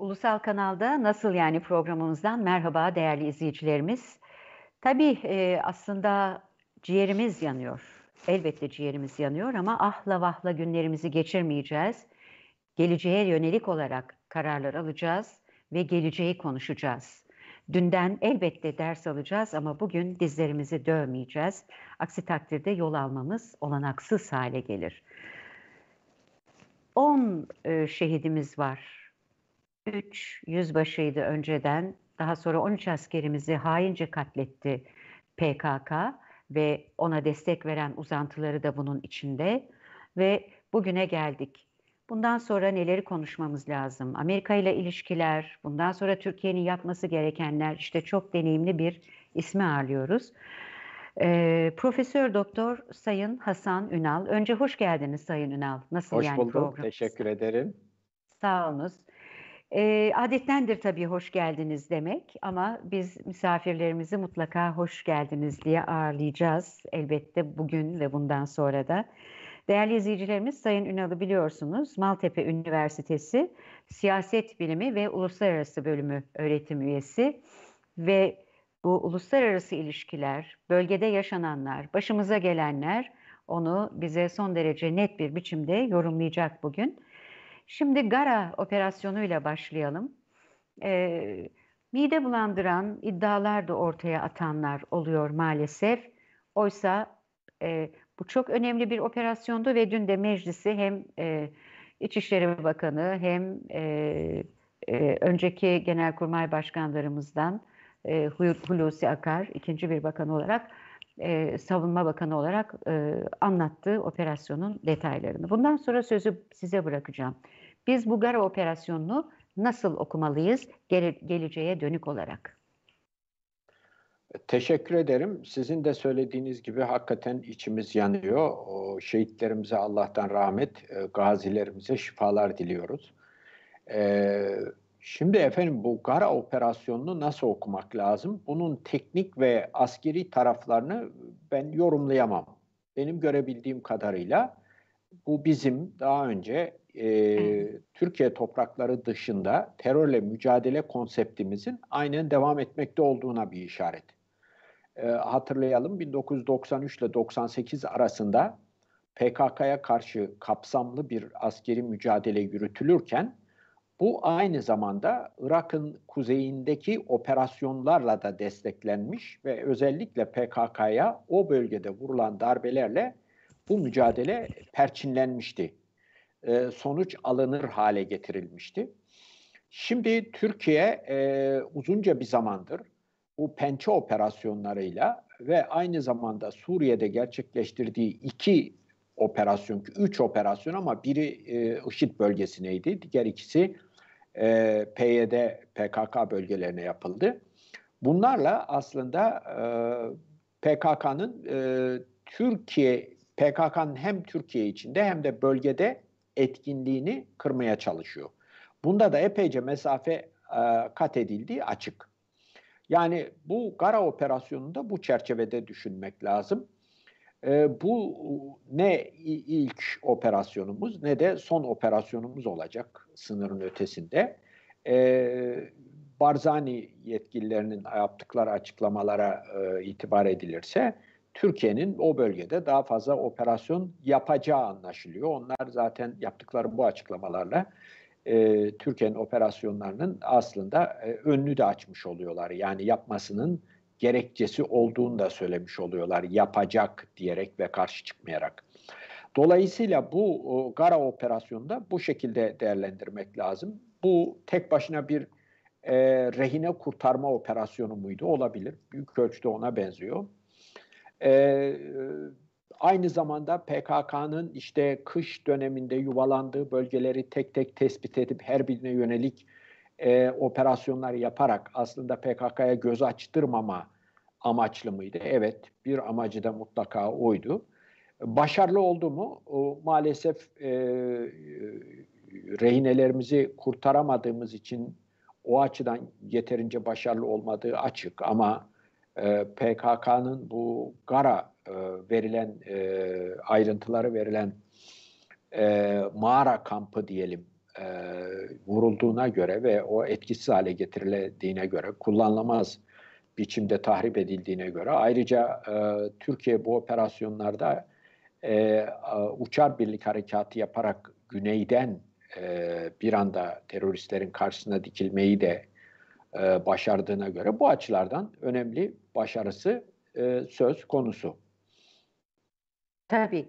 Ulusal Kanal'da Nasıl Yani programımızdan merhaba değerli izleyicilerimiz. Tabii e, aslında ciğerimiz yanıyor. Elbette ciğerimiz yanıyor ama ahla vahla günlerimizi geçirmeyeceğiz. Geleceğe yönelik olarak kararlar alacağız ve geleceği konuşacağız. Dünden elbette ders alacağız ama bugün dizlerimizi dövmeyeceğiz. Aksi takdirde yol almamız olanaksız hale gelir. 10 e, şehidimiz var 3 yüzbaşıydı önceden. Daha sonra 13 askerimizi haince katletti PKK ve ona destek veren uzantıları da bunun içinde ve bugüne geldik. Bundan sonra neleri konuşmamız lazım? Amerika ile ilişkiler, bundan sonra Türkiye'nin yapması gerekenler, işte çok deneyimli bir ismi ağırlıyoruz. Ee, Profesör Doktor Sayın Hasan Ünal. Önce hoş geldiniz Sayın Ünal. Nasıl hoş yani bulduk, teşekkür ederim. Sağ e, adettendir tabii hoş geldiniz demek ama biz misafirlerimizi mutlaka hoş geldiniz diye ağırlayacağız elbette bugün ve bundan sonra da. Değerli izleyicilerimiz Sayın Ünal'ı biliyorsunuz Maltepe Üniversitesi Siyaset Bilimi ve Uluslararası Bölümü öğretim üyesi ve bu uluslararası ilişkiler, bölgede yaşananlar, başımıza gelenler onu bize son derece net bir biçimde yorumlayacak bugün. Şimdi Gara operasyonuyla başlayalım. E, mide bulandıran iddialar da ortaya atanlar oluyor maalesef. Oysa e, bu çok önemli bir operasyondu ve dün de meclisi hem e, İçişleri Bakanı hem e, e, önceki genelkurmay başkanlarımızdan e, Hulusi Akar ikinci bir bakan olarak e, savunma bakanı olarak e, anlattığı operasyonun detaylarını. Bundan sonra sözü size bırakacağım. Biz bu Gara operasyonunu nasıl okumalıyız gele, geleceğe dönük olarak? Teşekkür ederim. Sizin de söylediğiniz gibi hakikaten içimiz yanıyor. O şehitlerimize Allah'tan rahmet, e, gazilerimize şifalar diliyoruz. E, şimdi efendim bu Gara operasyonunu nasıl okumak lazım? Bunun teknik ve askeri taraflarını ben yorumlayamam. Benim görebildiğim kadarıyla bu bizim daha önce e, Türkiye toprakları dışında terörle mücadele konseptimizin aynen devam etmekte olduğuna bir işaret. E, hatırlayalım 1993 ile 98 arasında PKK'ya karşı kapsamlı bir askeri mücadele yürütülürken bu aynı zamanda Irak'ın kuzeyindeki operasyonlarla da desteklenmiş ve özellikle PKK'ya o bölgede vurulan darbelerle bu mücadele perçinlenmişti. E, sonuç alınır hale getirilmişti. Şimdi Türkiye e, uzunca bir zamandır bu pençe operasyonlarıyla ve aynı zamanda Suriye'de gerçekleştirdiği iki operasyon, üç operasyon ama biri e, IŞİD bölgesineydi, diğer ikisi e, PYD, PKK bölgelerine yapıldı. Bunlarla aslında e, PKK'nın e, Türkiye, PKK'nın hem Türkiye içinde hem de bölgede etkinliğini kırmaya çalışıyor. Bunda da epeyce mesafe e, kat edildiği açık. Yani bu Gara operasyonunda bu çerçevede düşünmek lazım. E, bu ne ilk operasyonumuz ne de son operasyonumuz olacak sınırın ötesinde. E, Barzani yetkililerinin yaptıkları açıklamalara e, itibar edilirse Türkiye'nin o bölgede daha fazla operasyon yapacağı anlaşılıyor. Onlar zaten yaptıkları bu açıklamalarla e, Türkiye'nin operasyonlarının aslında e, önünü de açmış oluyorlar. Yani yapmasının gerekçesi olduğunu da söylemiş oluyorlar yapacak diyerek ve karşı çıkmayarak. Dolayısıyla bu o, Gara operasyonunda bu şekilde değerlendirmek lazım. Bu tek başına bir e, rehine kurtarma operasyonu muydu? Olabilir. Büyük ölçüde ona benziyor. E, aynı zamanda PKK'nın işte kış döneminde yuvalandığı bölgeleri tek tek tespit edip her birine yönelik e, operasyonlar yaparak aslında PKK'ya göz açtırmama amaçlı mıydı? Evet, bir amacı da mutlaka oydu. Başarılı oldu mu? O, maalesef e, e rehinelerimizi kurtaramadığımız için o açıdan yeterince başarılı olmadığı açık ama ee, PKK'nın bu Gara e, verilen e, ayrıntıları verilen e, mağara kampı diyelim vurulduğuna göre ve o etkisiz hale getirildiğine göre kullanılamaz biçimde tahrip edildiğine göre ayrıca Türkiye bu operasyonlarda uçar birlik harekatı yaparak güneyden bir anda teröristlerin karşısına dikilmeyi de e, başardığına göre bu açılardan önemli başarısı e, söz konusu. Tabii.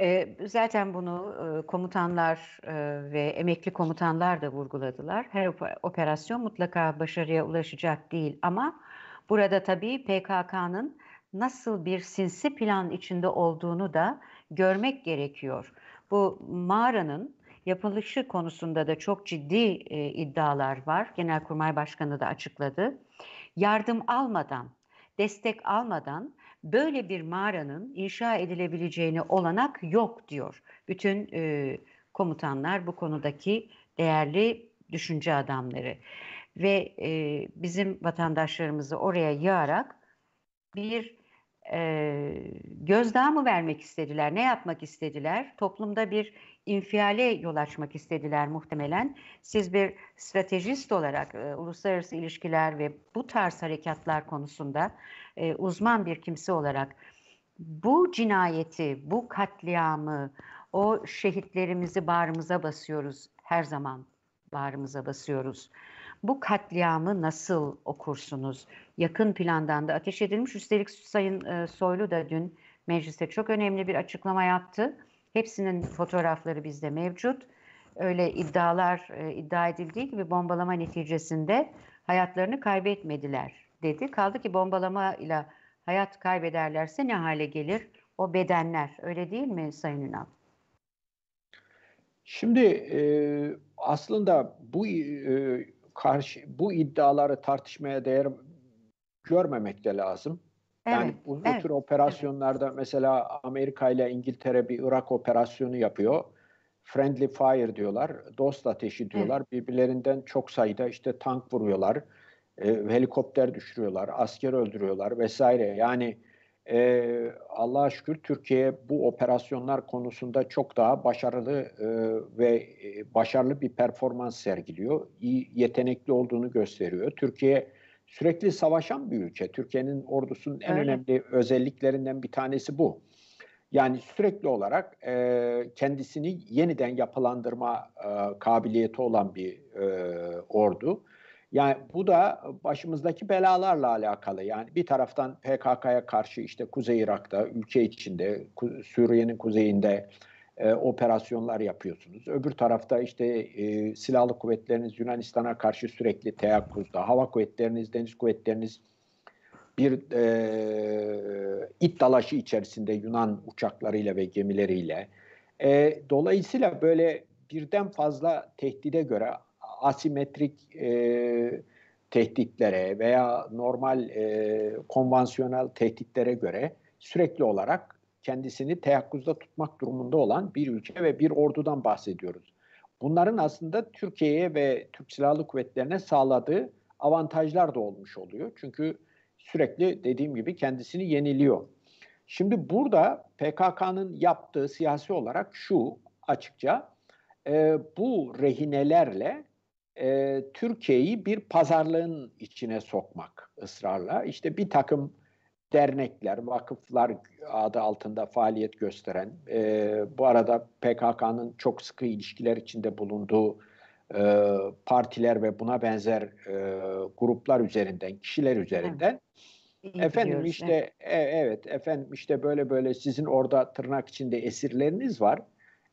E, zaten bunu e, komutanlar e, ve emekli komutanlar da vurguladılar. Her operasyon mutlaka başarıya ulaşacak değil ama burada tabii PKK'nın nasıl bir sinsi plan içinde olduğunu da görmek gerekiyor. Bu mağaranın yapılışı konusunda da çok ciddi e, iddialar var. Genelkurmay Başkanı da açıkladı. Yardım almadan, destek almadan böyle bir mağaranın inşa edilebileceğini olanak yok diyor. Bütün e, komutanlar bu konudaki değerli düşünce adamları ve e, bizim vatandaşlarımızı oraya yığarak bir e, gözdağı mı vermek istediler, ne yapmak istediler? Toplumda bir infiale yol açmak istediler muhtemelen. Siz bir stratejist olarak e, uluslararası ilişkiler ve bu tarz harekatlar konusunda e, uzman bir kimse olarak bu cinayeti, bu katliamı, o şehitlerimizi bağrımıza basıyoruz her zaman bağrımıza basıyoruz. Bu katliamı nasıl okursunuz? Yakın plandan da ateş edilmiş. Üstelik Sayın e, Soylu da dün mecliste çok önemli bir açıklama yaptı. Hepsinin fotoğrafları bizde mevcut. Öyle iddialar e, iddia edildiği gibi bombalama neticesinde hayatlarını kaybetmediler dedi. Kaldı ki bombalama ile hayat kaybederlerse ne hale gelir o bedenler? Öyle değil mi Sayın Ünal? Şimdi e, aslında bu e, karşı bu iddiaları tartışmaya değer görmemek de lazım. Yani evet, bu, bu evet, tür operasyonlarda evet. mesela Amerika ile İngiltere bir Irak operasyonu yapıyor. Friendly fire diyorlar, dost ateşi diyorlar. Evet. Birbirlerinden çok sayıda işte tank vuruyorlar, e, helikopter düşürüyorlar, asker öldürüyorlar vesaire. Yani e, Allah'a şükür Türkiye bu operasyonlar konusunda çok daha başarılı e, ve başarılı bir performans sergiliyor. İyi, yetenekli olduğunu gösteriyor. Türkiye sürekli savaşan bir ülke. Türkiye'nin ordusunun en Öyle. önemli özelliklerinden bir tanesi bu. Yani sürekli olarak e, kendisini yeniden yapılandırma e, kabiliyeti olan bir e, ordu. Yani bu da başımızdaki belalarla alakalı. Yani bir taraftan PKK'ya karşı işte Kuzey Irak'ta, ülke içinde, Suriye'nin kuzeyinde e, operasyonlar yapıyorsunuz. Öbür tarafta işte e, silahlı kuvvetleriniz Yunanistan'a karşı sürekli teyakkuzda, hava kuvvetleriniz, deniz kuvvetleriniz bir e, it dalaşı içerisinde Yunan uçaklarıyla ve gemileriyle. E, dolayısıyla böyle birden fazla tehdide göre asimetrik e, tehditlere veya normal e, konvansiyonel tehditlere göre sürekli olarak kendisini teyakkuzda tutmak durumunda olan bir ülke ve bir ordudan bahsediyoruz. Bunların aslında Türkiye'ye ve Türk Silahlı Kuvvetleri'ne sağladığı avantajlar da olmuş oluyor. Çünkü sürekli dediğim gibi kendisini yeniliyor. Şimdi burada PKK'nın yaptığı siyasi olarak şu açıkça e, bu rehinelerle e, Türkiye'yi bir pazarlığın içine sokmak ısrarla. İşte bir takım dernekler, vakıflar adı altında faaliyet gösteren, e, bu arada PKK'nın çok sıkı ilişkiler içinde bulunduğu e, partiler ve buna benzer e, gruplar üzerinden, kişiler üzerinden evet. efendim işte evet. E, evet efendim işte böyle böyle sizin orada tırnak içinde esirleriniz var.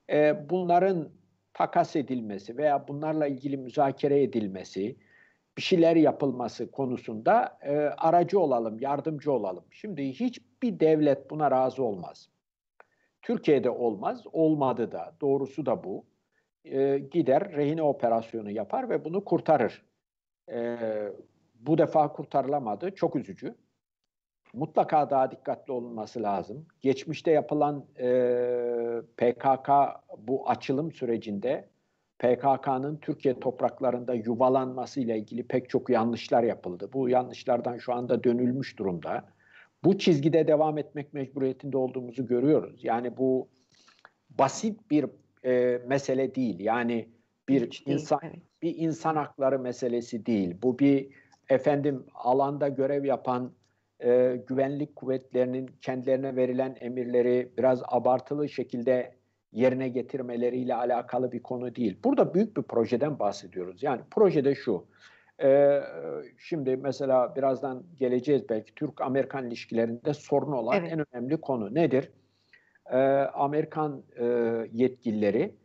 E, bunların takas edilmesi veya bunlarla ilgili müzakere edilmesi, bir şeyler yapılması konusunda e, aracı olalım, yardımcı olalım. Şimdi hiçbir devlet buna razı olmaz. Türkiye'de olmaz, olmadı da, doğrusu da bu. E, gider rehine operasyonu yapar ve bunu kurtarır. E, bu defa kurtarılamadı, çok üzücü mutlaka daha dikkatli olunması lazım. Geçmişte yapılan e, PKK bu açılım sürecinde PKK'nın Türkiye topraklarında yuvalanması ile ilgili pek çok yanlışlar yapıldı. Bu yanlışlardan şu anda dönülmüş durumda. Bu çizgide devam etmek mecburiyetinde olduğumuzu görüyoruz. Yani bu basit bir e, mesele değil. Yani bir Hiç insan değil, bir insan hakları meselesi değil. Bu bir efendim alanda görev yapan e, güvenlik kuvvetlerinin kendilerine verilen emirleri biraz abartılı şekilde yerine getirmeleriyle alakalı bir konu değil. Burada büyük bir projeden bahsediyoruz. Yani projede şu. E, şimdi mesela birazdan geleceğiz belki Türk-Amerikan ilişkilerinde sorun olan evet. en önemli konu nedir? E, Amerikan e, yetkilileri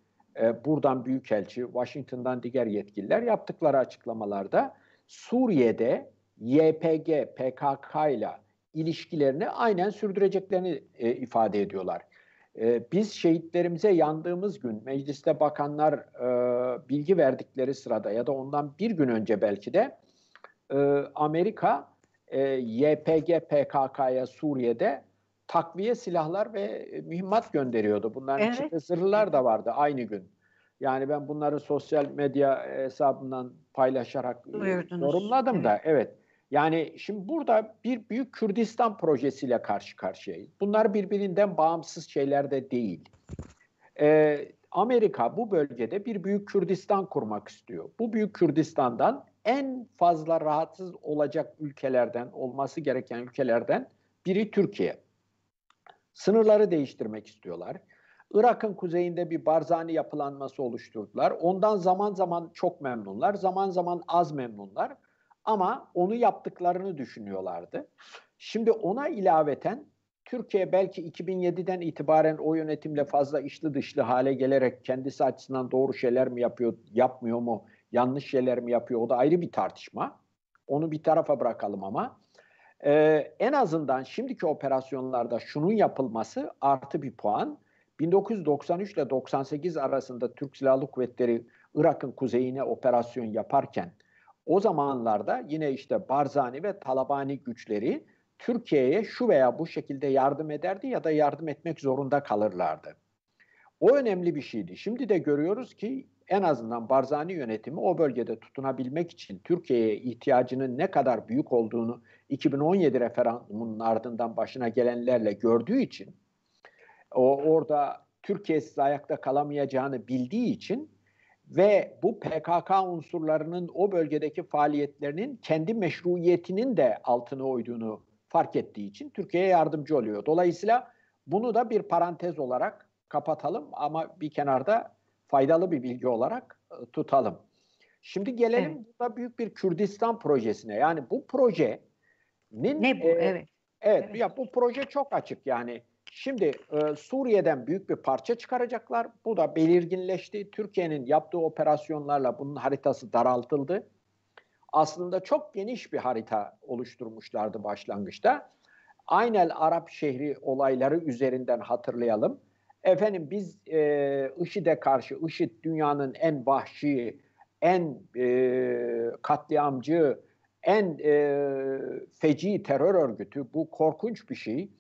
e, buradan büyükelçi, Washington'dan diğer yetkililer yaptıkları açıklamalarda Suriye'de YPG, PKK ile ilişkilerini aynen sürdüreceklerini e, ifade ediyorlar. E, biz şehitlerimize yandığımız gün mecliste bakanlar e, bilgi verdikleri sırada ya da ondan bir gün önce belki de e, Amerika e, YPG PKK'ya Suriye'de takviye silahlar ve e, mühimmat gönderiyordu. Bunların evet. içinde zırhlar da vardı aynı gün. Yani ben bunları sosyal medya hesabından paylaşarak Duyurdunuz. E, yorumladım evet. da evet. Yani şimdi burada bir büyük Kürdistan projesiyle karşı karşıyayız. Bunlar birbirinden bağımsız şeyler de değil. Ee, Amerika bu bölgede bir büyük Kürdistan kurmak istiyor. Bu büyük Kürdistan'dan en fazla rahatsız olacak ülkelerden, olması gereken ülkelerden biri Türkiye. Sınırları değiştirmek istiyorlar. Irak'ın kuzeyinde bir Barzani yapılanması oluşturdular. Ondan zaman zaman çok memnunlar, zaman zaman az memnunlar. Ama onu yaptıklarını düşünüyorlardı. Şimdi ona ilaveten Türkiye belki 2007'den itibaren o yönetimle fazla işli dışlı hale gelerek kendisi açısından doğru şeyler mi yapıyor, yapmıyor mu, yanlış şeyler mi yapıyor o da ayrı bir tartışma. Onu bir tarafa bırakalım ama ee, en azından şimdiki operasyonlarda şunun yapılması artı bir puan. 1993 ile 98 arasında Türk Silahlı Kuvvetleri Irak'ın kuzeyine operasyon yaparken o zamanlarda yine işte Barzani ve Talabani güçleri Türkiye'ye şu veya bu şekilde yardım ederdi ya da yardım etmek zorunda kalırlardı. O önemli bir şeydi. Şimdi de görüyoruz ki en azından Barzani yönetimi o bölgede tutunabilmek için Türkiye'ye ihtiyacının ne kadar büyük olduğunu 2017 referandumunun ardından başına gelenlerle gördüğü için o orada Türkiye'siz ayakta kalamayacağını bildiği için ve bu PKK unsurlarının o bölgedeki faaliyetlerinin kendi meşruiyetinin de altına oyduğunu fark ettiği için Türkiye'ye yardımcı oluyor. Dolayısıyla bunu da bir parantez olarak kapatalım ama bir kenarda faydalı bir bilgi olarak e, tutalım. Şimdi gelelim evet. burada büyük bir Kürdistan projesine. Yani bu projenin ne bu? E, evet. evet. Evet ya bu proje çok açık yani Şimdi e, Suriye'den büyük bir parça çıkaracaklar. Bu da belirginleşti. Türkiye'nin yaptığı operasyonlarla bunun haritası daraltıldı. Aslında çok geniş bir harita oluşturmuşlardı başlangıçta. Aynel Arap şehri olayları üzerinden hatırlayalım. Efendim biz e, IŞİD'e karşı, IŞİD dünyanın en vahşi, en e, katliamcı, en e, feci terör örgütü. Bu korkunç bir şey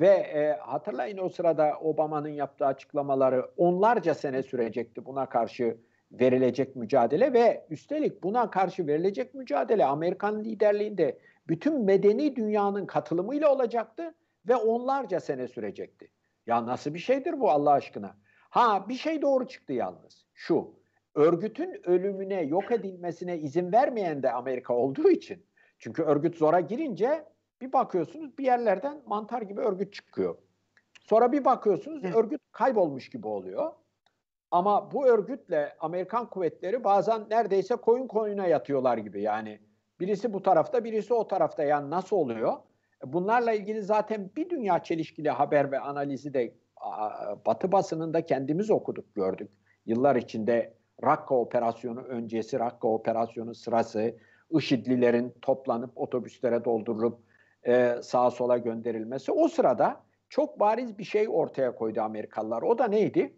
ve e, hatırlayın o sırada Obama'nın yaptığı açıklamaları onlarca sene sürecekti buna karşı verilecek mücadele ve üstelik buna karşı verilecek mücadele Amerikan liderliğinde bütün medeni dünyanın katılımıyla olacaktı ve onlarca sene sürecekti. Ya nasıl bir şeydir bu Allah aşkına? Ha bir şey doğru çıktı yalnız. Şu örgütün ölümüne yok edilmesine izin vermeyen de Amerika olduğu için. Çünkü örgüt zora girince bir bakıyorsunuz bir yerlerden mantar gibi örgüt çıkıyor. Sonra bir bakıyorsunuz Hı. örgüt kaybolmuş gibi oluyor. Ama bu örgütle Amerikan kuvvetleri bazen neredeyse koyun koyuna yatıyorlar gibi yani. Birisi bu tarafta birisi o tarafta yani nasıl oluyor? E, bunlarla ilgili zaten bir dünya çelişkili haber ve analizi de Batı basınında kendimiz okuduk gördük. Yıllar içinde Rakka operasyonu öncesi, Rakka operasyonu sırası, IŞİD'lilerin toplanıp otobüslere doldurulup e, sağa sola gönderilmesi. O sırada çok bariz bir şey ortaya koydu Amerikalılar. O da neydi?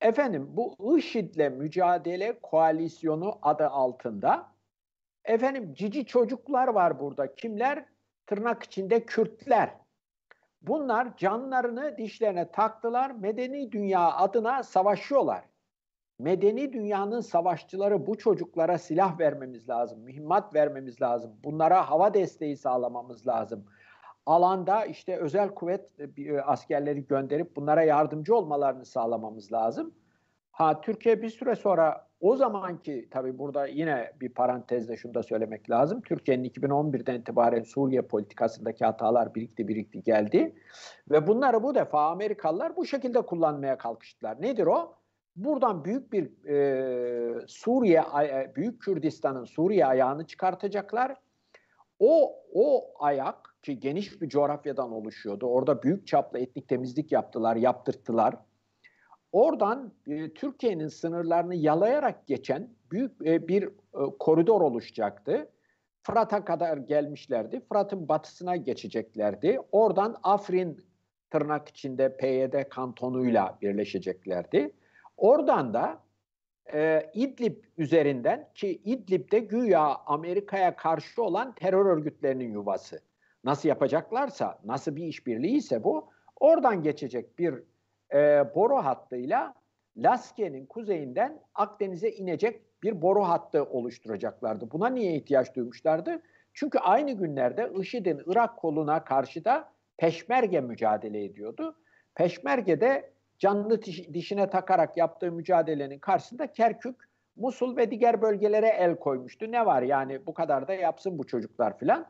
Efendim bu IŞİD'le mücadele koalisyonu adı altında efendim cici çocuklar var burada. Kimler? Tırnak içinde Kürtler. Bunlar canlarını dişlerine taktılar. Medeni dünya adına savaşıyorlar. Medeni dünyanın savaşçıları bu çocuklara silah vermemiz lazım, mühimmat vermemiz lazım. Bunlara hava desteği sağlamamız lazım. Alanda işte özel kuvvet e, e, askerleri gönderip bunlara yardımcı olmalarını sağlamamız lazım. Ha Türkiye bir süre sonra o zamanki tabii burada yine bir parantezle şunu da söylemek lazım. Türkiye'nin 2011'den itibaren Suriye politikasındaki hatalar birikti birikti geldi. Ve bunları bu defa Amerikalılar bu şekilde kullanmaya kalkıştılar. Nedir o? Buradan büyük bir e, Suriye, e, büyük Kürdistan'ın Suriye ayağını çıkartacaklar. O, o ayak ki geniş bir coğrafyadan oluşuyordu. Orada büyük çaplı etnik temizlik yaptılar, yaptırttılar. Oradan e, Türkiye'nin sınırlarını yalayarak geçen büyük e, bir e, koridor oluşacaktı. Fırat'a kadar gelmişlerdi. Fırat'ın batısına geçeceklerdi. Oradan Afrin tırnak içinde PYD kantonuyla birleşeceklerdi. Oradan da e, İdlib üzerinden ki İdlib'de güya Amerika'ya karşı olan terör örgütlerinin yuvası. Nasıl yapacaklarsa, nasıl bir işbirliği ise bu, oradan geçecek bir e, boru hattıyla Lasken'in kuzeyinden Akdeniz'e inecek bir boru hattı oluşturacaklardı. Buna niye ihtiyaç duymuşlardı? Çünkü aynı günlerde IŞİD'in Irak koluna karşı da Peşmerge mücadele ediyordu. Peşmerge'de canlı dişine takarak yaptığı mücadelenin karşısında Kerkük, Musul ve diğer bölgelere el koymuştu. Ne var yani bu kadar da yapsın bu çocuklar filan.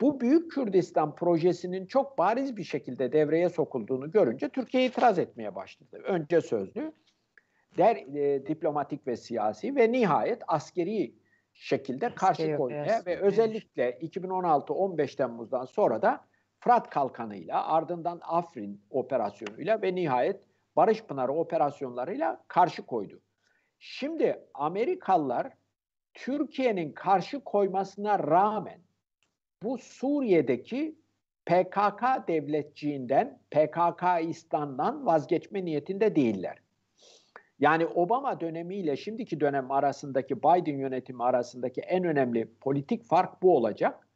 Bu Büyük Kürdistan projesinin çok bariz bir şekilde devreye sokulduğunu görünce Türkiye itiraz etmeye başladı. Önce sözlü, der, e, diplomatik ve siyasi ve nihayet askeri şekilde karşı askeri, koymaya askeri. ve özellikle 2016-15 Temmuz'dan sonra da Fırat Kalkanı'yla ardından Afrin operasyonuyla ve nihayet Barış Pınarı operasyonlarıyla karşı koydu. Şimdi Amerikalılar Türkiye'nin karşı koymasına rağmen bu Suriye'deki PKK devletçiğinden, PKK İslam'dan vazgeçme niyetinde değiller. Yani Obama dönemiyle şimdiki dönem arasındaki Biden yönetimi arasındaki en önemli politik fark bu olacak.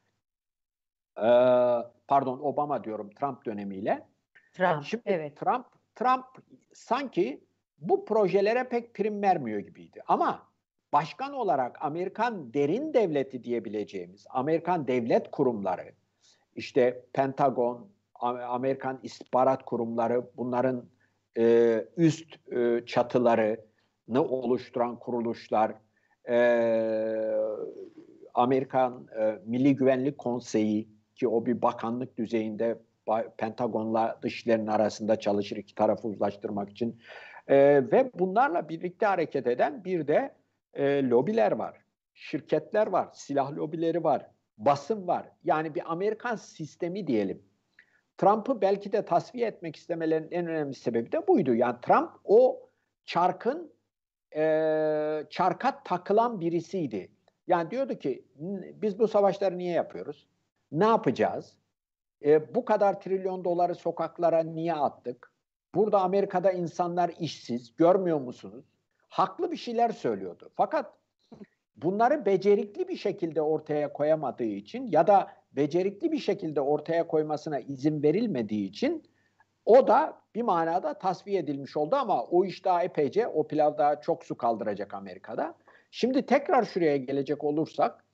Ee, pardon Obama diyorum Trump dönemiyle. Trump, Şimdi evet. Trump Trump sanki bu projelere pek prim vermiyor gibiydi. Ama başkan olarak Amerikan derin devleti diyebileceğimiz Amerikan devlet kurumları işte Pentagon, Amerikan istihbarat kurumları bunların e, üst e, çatılarını oluşturan kuruluşlar e, Amerikan e, Milli Güvenlik Konseyi ki o bir bakanlık düzeyinde Pentagon'la dışişlerinin arasında çalışır iki tarafı uzlaştırmak için. E, ve bunlarla birlikte hareket eden bir de e, lobiler var. Şirketler var, silah lobileri var, basın var. Yani bir Amerikan sistemi diyelim. Trump'ı belki de tasfiye etmek istemelerinin en önemli sebebi de buydu. Yani Trump o çarkın e, çarka takılan birisiydi. Yani diyordu ki biz bu savaşları niye yapıyoruz? Ne yapacağız? e, bu kadar trilyon doları sokaklara niye attık? Burada Amerika'da insanlar işsiz, görmüyor musunuz? Haklı bir şeyler söylüyordu. Fakat bunları becerikli bir şekilde ortaya koyamadığı için ya da becerikli bir şekilde ortaya koymasına izin verilmediği için o da bir manada tasfiye edilmiş oldu ama o iş daha epeyce, o pilav daha çok su kaldıracak Amerika'da. Şimdi tekrar şuraya gelecek olursak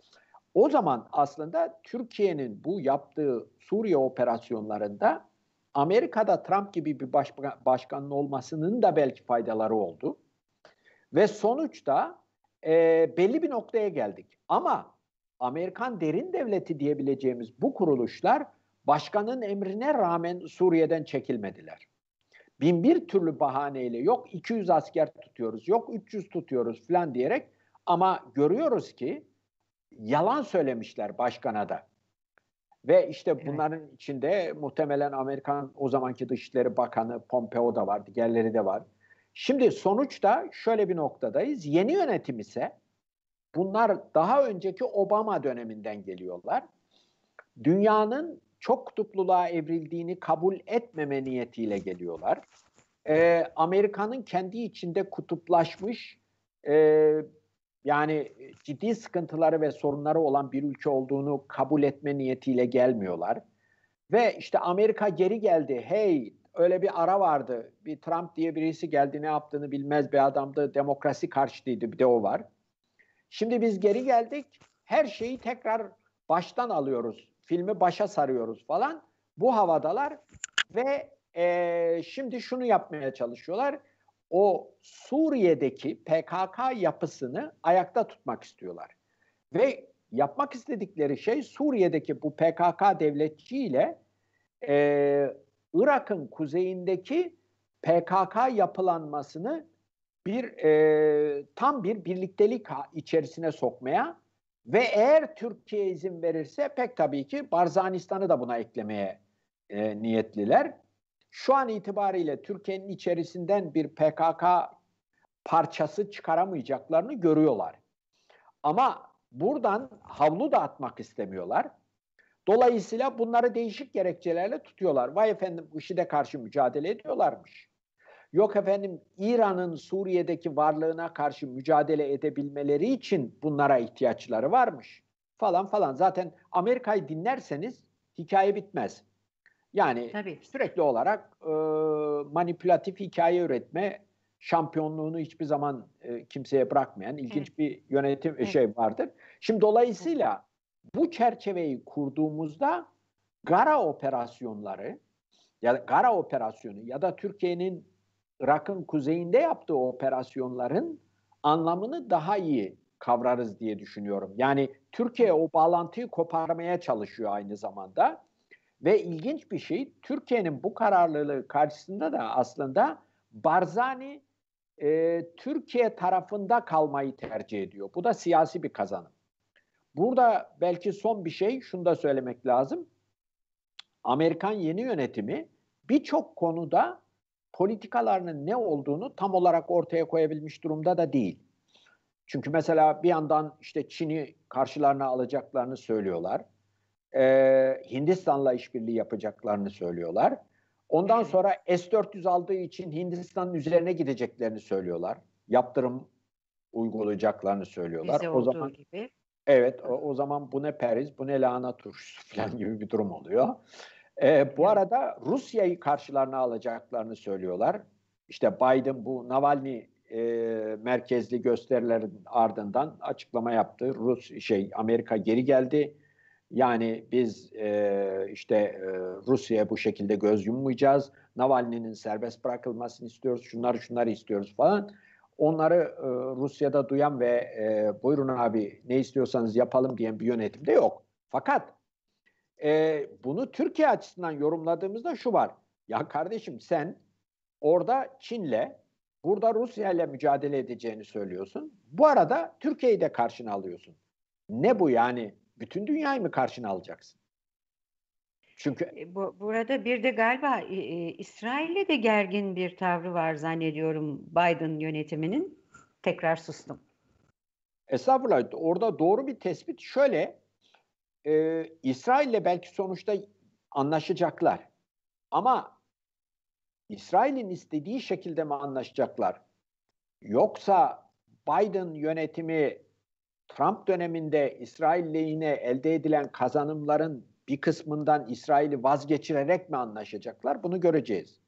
o zaman aslında Türkiye'nin bu yaptığı Suriye operasyonlarında Amerika'da Trump gibi bir başka, başkanın olmasının da belki faydaları oldu. Ve sonuçta e, belli bir noktaya geldik. Ama Amerikan derin devleti diyebileceğimiz bu kuruluşlar başkanın emrine rağmen Suriye'den çekilmediler. Bin bir türlü bahaneyle yok 200 asker tutuyoruz, yok 300 tutuyoruz falan diyerek ama görüyoruz ki yalan söylemişler başkana da. Ve işte bunların evet. içinde muhtemelen Amerikan o zamanki Dışişleri Bakanı Pompeo da vardı, diğerleri de var. Şimdi sonuçta şöyle bir noktadayız. Yeni yönetim ise bunlar daha önceki Obama döneminden geliyorlar. Dünyanın çok kutupluluğa evrildiğini kabul etmeme niyetiyle geliyorlar. Ee, Amerika'nın kendi içinde kutuplaşmış e, yani e, ciddi sıkıntıları ve sorunları olan bir ülke olduğunu kabul etme niyetiyle gelmiyorlar. Ve işte Amerika geri geldi. Hey öyle bir ara vardı. Bir Trump diye birisi geldi ne yaptığını bilmez bir adamdı. Demokrasi karşıtıydı bir de o var. Şimdi biz geri geldik. Her şeyi tekrar baştan alıyoruz. Filmi başa sarıyoruz falan. Bu havadalar ve e, şimdi şunu yapmaya çalışıyorlar o Suriye'deki PKK yapısını ayakta tutmak istiyorlar. Ve yapmak istedikleri şey Suriye'deki bu PKK devletçiyle e, Irak'ın kuzeyindeki PKK yapılanmasını bir e, tam bir birliktelik içerisine sokmaya ve eğer Türkiye izin verirse pek tabii ki Barzanistan'ı da buna eklemeye e, niyetliler. Şu an itibariyle Türkiye'nin içerisinden bir PKK parçası çıkaramayacaklarını görüyorlar. Ama buradan havlu da atmak istemiyorlar. Dolayısıyla bunları değişik gerekçelerle tutuyorlar. Vay efendim IŞİD'e karşı mücadele ediyorlarmış. Yok efendim İran'ın Suriye'deki varlığına karşı mücadele edebilmeleri için bunlara ihtiyaçları varmış. Falan falan. Zaten Amerika'yı dinlerseniz hikaye bitmez. Yani Tabii. sürekli olarak e, manipülatif hikaye üretme şampiyonluğunu hiçbir zaman e, kimseye bırakmayan ilginç evet. bir yönetim evet. şey vardır. Şimdi dolayısıyla bu çerçeveyi kurduğumuzda gara operasyonları ya da gara operasyonu ya da Türkiye'nin Irak'ın kuzeyinde yaptığı operasyonların anlamını daha iyi kavrarız diye düşünüyorum. Yani Türkiye o bağlantıyı koparmaya çalışıyor aynı zamanda. Ve ilginç bir şey Türkiye'nin bu kararlılığı karşısında da aslında Barzani e, Türkiye tarafında kalmayı tercih ediyor. Bu da siyasi bir kazanım. Burada belki son bir şey şunu da söylemek lazım. Amerikan yeni yönetimi birçok konuda politikalarının ne olduğunu tam olarak ortaya koyabilmiş durumda da değil. Çünkü mesela bir yandan işte Çin'i karşılarına alacaklarını söylüyorlar e, Hindistan'la işbirliği yapacaklarını söylüyorlar. Ondan sonra S-400 aldığı için Hindistan'ın üzerine gideceklerini söylüyorlar. Yaptırım uygulayacaklarını söylüyorlar. Bize o zaman gibi. Evet, o, o zaman bu ne Paris, bu ne lahana turşusu falan gibi bir durum oluyor. Ee, bu arada Rusya'yı karşılarına alacaklarını söylüyorlar. İşte Biden bu Navalny e, merkezli gösterilerin ardından açıklama yaptı. Rus şey Amerika geri geldi. Yani biz e, işte e, Rusya'ya bu şekilde göz yummayacağız. Navalny'nin serbest bırakılmasını istiyoruz. Şunları şunları istiyoruz falan. Onları e, Rusya'da duyan ve e, buyurun abi ne istiyorsanız yapalım diyen bir yönetim de yok. Fakat e, bunu Türkiye açısından yorumladığımızda şu var. Ya kardeşim sen orada Çin'le burada Rusya ile mücadele edeceğini söylüyorsun. Bu arada Türkiye'yi de karşına alıyorsun. Ne bu yani? Bütün dünyayı mı karşına alacaksın? Çünkü e, Bu, burada bir de galiba e, e İsrail'le de gergin bir tavrı var zannediyorum Biden yönetiminin. Tekrar sustum. Estağfurullah. Orada doğru bir tespit şöyle. E, İsrail'le belki sonuçta anlaşacaklar. Ama İsrail'in istediği şekilde mi anlaşacaklar? Yoksa Biden yönetimi Trump döneminde İsrail lehine elde edilen kazanımların bir kısmından İsrail'i vazgeçirerek mi anlaşacaklar? Bunu göreceğiz.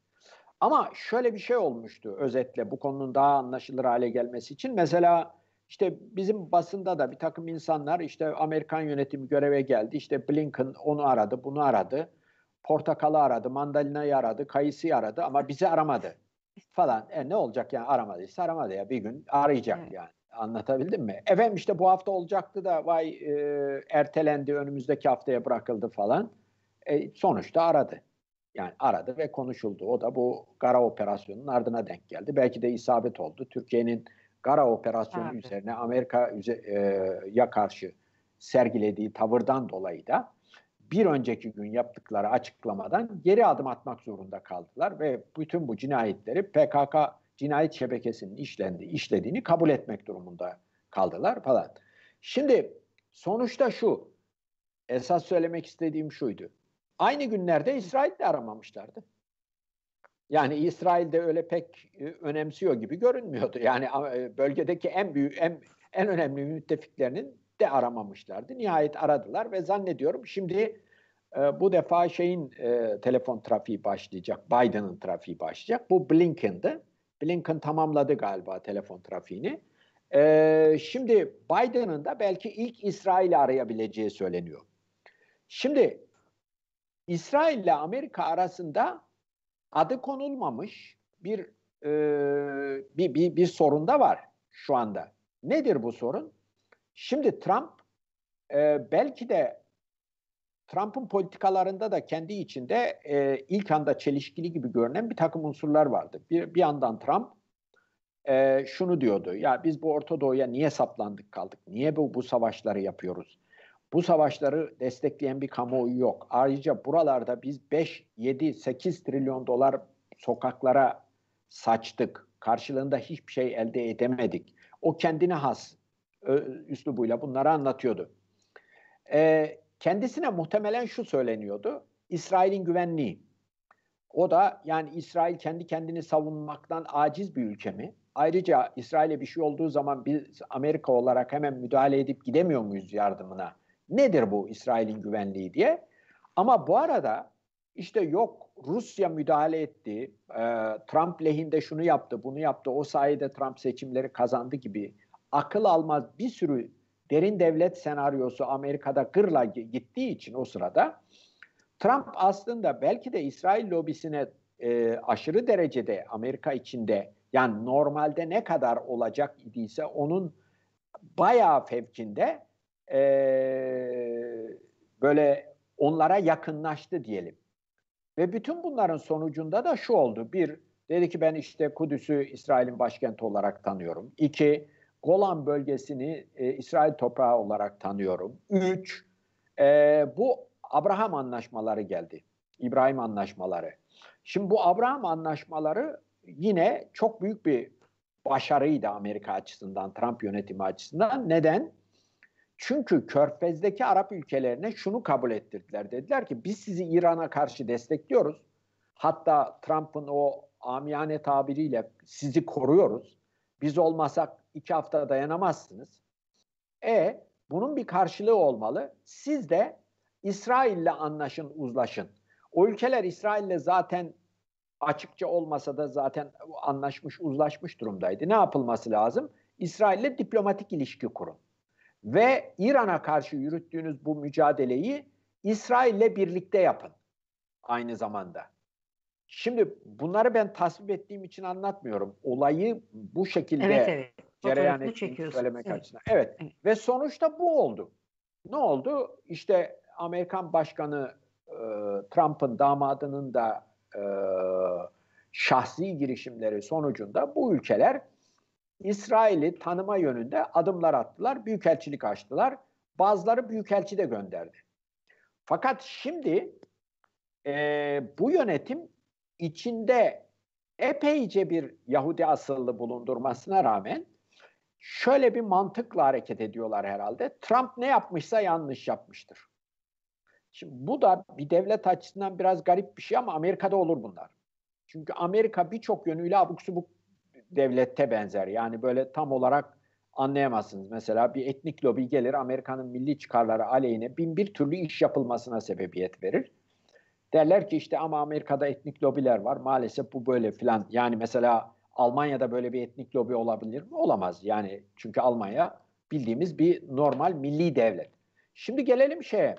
Ama şöyle bir şey olmuştu özetle bu konunun daha anlaşılır hale gelmesi için. Mesela işte bizim basında da bir takım insanlar işte Amerikan yönetimi göreve geldi. İşte Blinken onu aradı, bunu aradı. Portakalı aradı, mandalinayı aradı, kayısı aradı ama bizi aramadı falan. E ne olacak yani aramadıysa aramadı ya bir gün arayacak evet. yani. Anlatabildim mi? Efendim işte bu hafta olacaktı da vay e, ertelendi önümüzdeki haftaya bırakıldı falan. E, sonuçta aradı. Yani aradı ve konuşuldu. O da bu Gara operasyonun ardına denk geldi. Belki de isabet oldu. Türkiye'nin Gara operasyonu Abi. üzerine Amerika'ya e, karşı sergilediği tavırdan dolayı da bir önceki gün yaptıkları açıklamadan geri adım atmak zorunda kaldılar ve bütün bu cinayetleri PKK cinayet şebekesinin işlendi, işlediğini kabul etmek durumunda kaldılar falan. Şimdi sonuçta şu, esas söylemek istediğim şuydu. Aynı günlerde İsrail de aramamışlardı. Yani İsrail de öyle pek e, önemsiyor gibi görünmüyordu. Yani e, bölgedeki en büyük, en, en önemli müttefiklerinin de aramamışlardı. Nihayet aradılar ve zannediyorum şimdi e, bu defa şeyin e, telefon trafiği başlayacak, Biden'ın trafiği başlayacak. Bu Blinken'dı. Blinken tamamladı galiba telefon trafiğini. Ee, şimdi Biden'ın da belki ilk İsrail'i arayabileceği söyleniyor. Şimdi İsrail ile Amerika arasında adı konulmamış bir e, bir, bir bir sorun da var şu anda. Nedir bu sorun? Şimdi Trump e, belki de Trump'ın politikalarında da kendi içinde e, ilk anda çelişkili gibi görünen bir takım unsurlar vardı. Bir, bir yandan Trump e, şunu diyordu. Ya biz bu Orta Doğu'ya niye saplandık kaldık? Niye bu, bu savaşları yapıyoruz? Bu savaşları destekleyen bir kamuoyu yok. Ayrıca buralarda biz 5, 7, 8 trilyon dolar sokaklara saçtık. Karşılığında hiçbir şey elde edemedik. O kendine has ö, üslubuyla bunları anlatıyordu. E, Kendisine muhtemelen şu söyleniyordu. İsrail'in güvenliği. O da yani İsrail kendi kendini savunmaktan aciz bir ülke mi? Ayrıca İsrail'e bir şey olduğu zaman biz Amerika olarak hemen müdahale edip gidemiyor muyuz yardımına? Nedir bu İsrail'in güvenliği diye? Ama bu arada işte yok Rusya müdahale etti, e, Trump lehinde şunu yaptı, bunu yaptı, o sayede Trump seçimleri kazandı gibi akıl almaz bir sürü derin devlet senaryosu Amerika'da gırla gittiği için o sırada Trump aslında belki de İsrail lobisine e, aşırı derecede Amerika içinde yani normalde ne kadar olacak idiyse onun bayağı fevkinde e, böyle onlara yakınlaştı diyelim. Ve bütün bunların sonucunda da şu oldu. Bir, dedi ki ben işte Kudüs'ü İsrail'in başkenti olarak tanıyorum. İki, Golan bölgesini e, İsrail toprağı olarak tanıyorum. Üç, e, bu Abraham anlaşmaları geldi. İbrahim anlaşmaları. Şimdi bu Abraham anlaşmaları yine çok büyük bir başarıydı Amerika açısından, Trump yönetimi açısından. Neden? Çünkü Körfez'deki Arap ülkelerine şunu kabul ettirdiler. Dediler ki biz sizi İran'a karşı destekliyoruz. Hatta Trump'ın o amiyane tabiriyle sizi koruyoruz. Biz olmasak iki hafta dayanamazsınız. E bunun bir karşılığı olmalı. Siz de İsrail'le anlaşın, uzlaşın. O ülkeler İsrail'le zaten açıkça olmasa da zaten anlaşmış, uzlaşmış durumdaydı. Ne yapılması lazım? İsrail'le diplomatik ilişki kurun. Ve İran'a karşı yürüttüğünüz bu mücadeleyi İsrail'le birlikte yapın aynı zamanda. Şimdi bunları ben tasvip ettiğim için anlatmıyorum. Olayı bu şekilde evet, evet. Cereyan ettiğini söylemek evet. açısından. Evet. evet. Ve sonuçta bu oldu. Ne oldu? İşte Amerikan Başkanı e, Trump'ın damadının da e, şahsi girişimleri sonucunda bu ülkeler İsrail'i tanıma yönünde adımlar attılar. Büyükelçilik açtılar. Bazıları büyükelçi de gönderdi. Fakat şimdi e, bu yönetim içinde epeyce bir Yahudi asıllı bulundurmasına rağmen şöyle bir mantıkla hareket ediyorlar herhalde. Trump ne yapmışsa yanlış yapmıştır. Şimdi bu da bir devlet açısından biraz garip bir şey ama Amerika'da olur bunlar. Çünkü Amerika birçok yönüyle abuk subuk devlette benzer. Yani böyle tam olarak anlayamazsınız. Mesela bir etnik lobi gelir Amerika'nın milli çıkarları aleyhine bin bir türlü iş yapılmasına sebebiyet verir. Derler ki işte ama Amerika'da etnik lobiler var maalesef bu böyle filan. Yani mesela Almanya'da böyle bir etnik lobi olabilir mi? Olamaz. Yani çünkü Almanya bildiğimiz bir normal milli devlet. Şimdi gelelim şeye.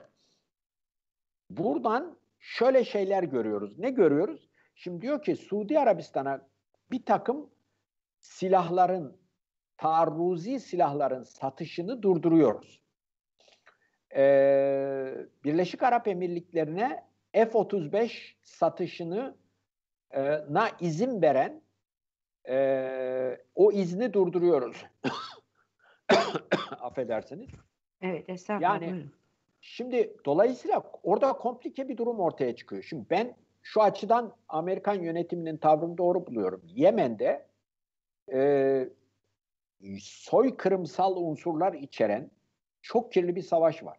Buradan şöyle şeyler görüyoruz. Ne görüyoruz? Şimdi diyor ki Suudi Arabistan'a bir takım silahların, taarruzi silahların satışını durduruyoruz. Ee, Birleşik Arap Emirlikleri'ne F-35 satışını e, na izin veren e, o izni durduruyoruz. Affedersiniz. Evet, estağfurullah. Yani şimdi dolayısıyla orada komplike bir durum ortaya çıkıyor. Şimdi ben şu açıdan Amerikan yönetiminin tavrını doğru buluyorum. Yemen'de e, soykırımsal unsurlar içeren çok kirli bir savaş var.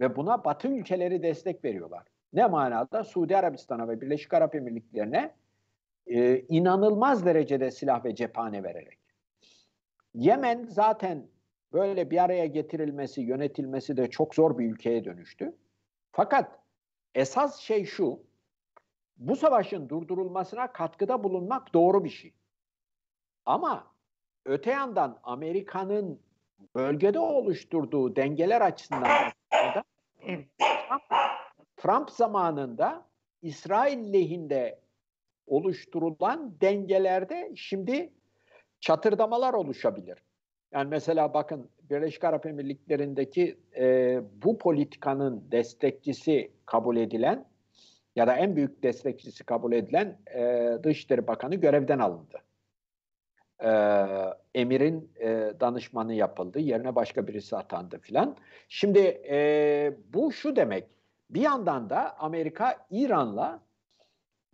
Ve buna Batı ülkeleri destek veriyorlar. Ne manada? Suudi Arabistan'a ve Birleşik Arap Emirlikleri'ne e, inanılmaz derecede silah ve cephane vererek. Yemen zaten böyle bir araya getirilmesi, yönetilmesi de çok zor bir ülkeye dönüştü. Fakat esas şey şu, bu savaşın durdurulmasına katkıda bulunmak doğru bir şey. Ama öte yandan Amerika'nın bölgede oluşturduğu dengeler açısından Trump, Trump zamanında İsrail lehinde oluşturulan dengelerde şimdi çatırdamalar oluşabilir. Yani mesela bakın Birleşik Arap Emirlikleri'ndeki e, bu politikanın destekçisi kabul edilen ya da en büyük destekçisi kabul edilen e, Dışişleri Bakanı görevden alındı. E, emirin e, danışmanı yapıldı, yerine başka birisi atandı filan. Şimdi e, bu şu demek, bir yandan da Amerika İran'la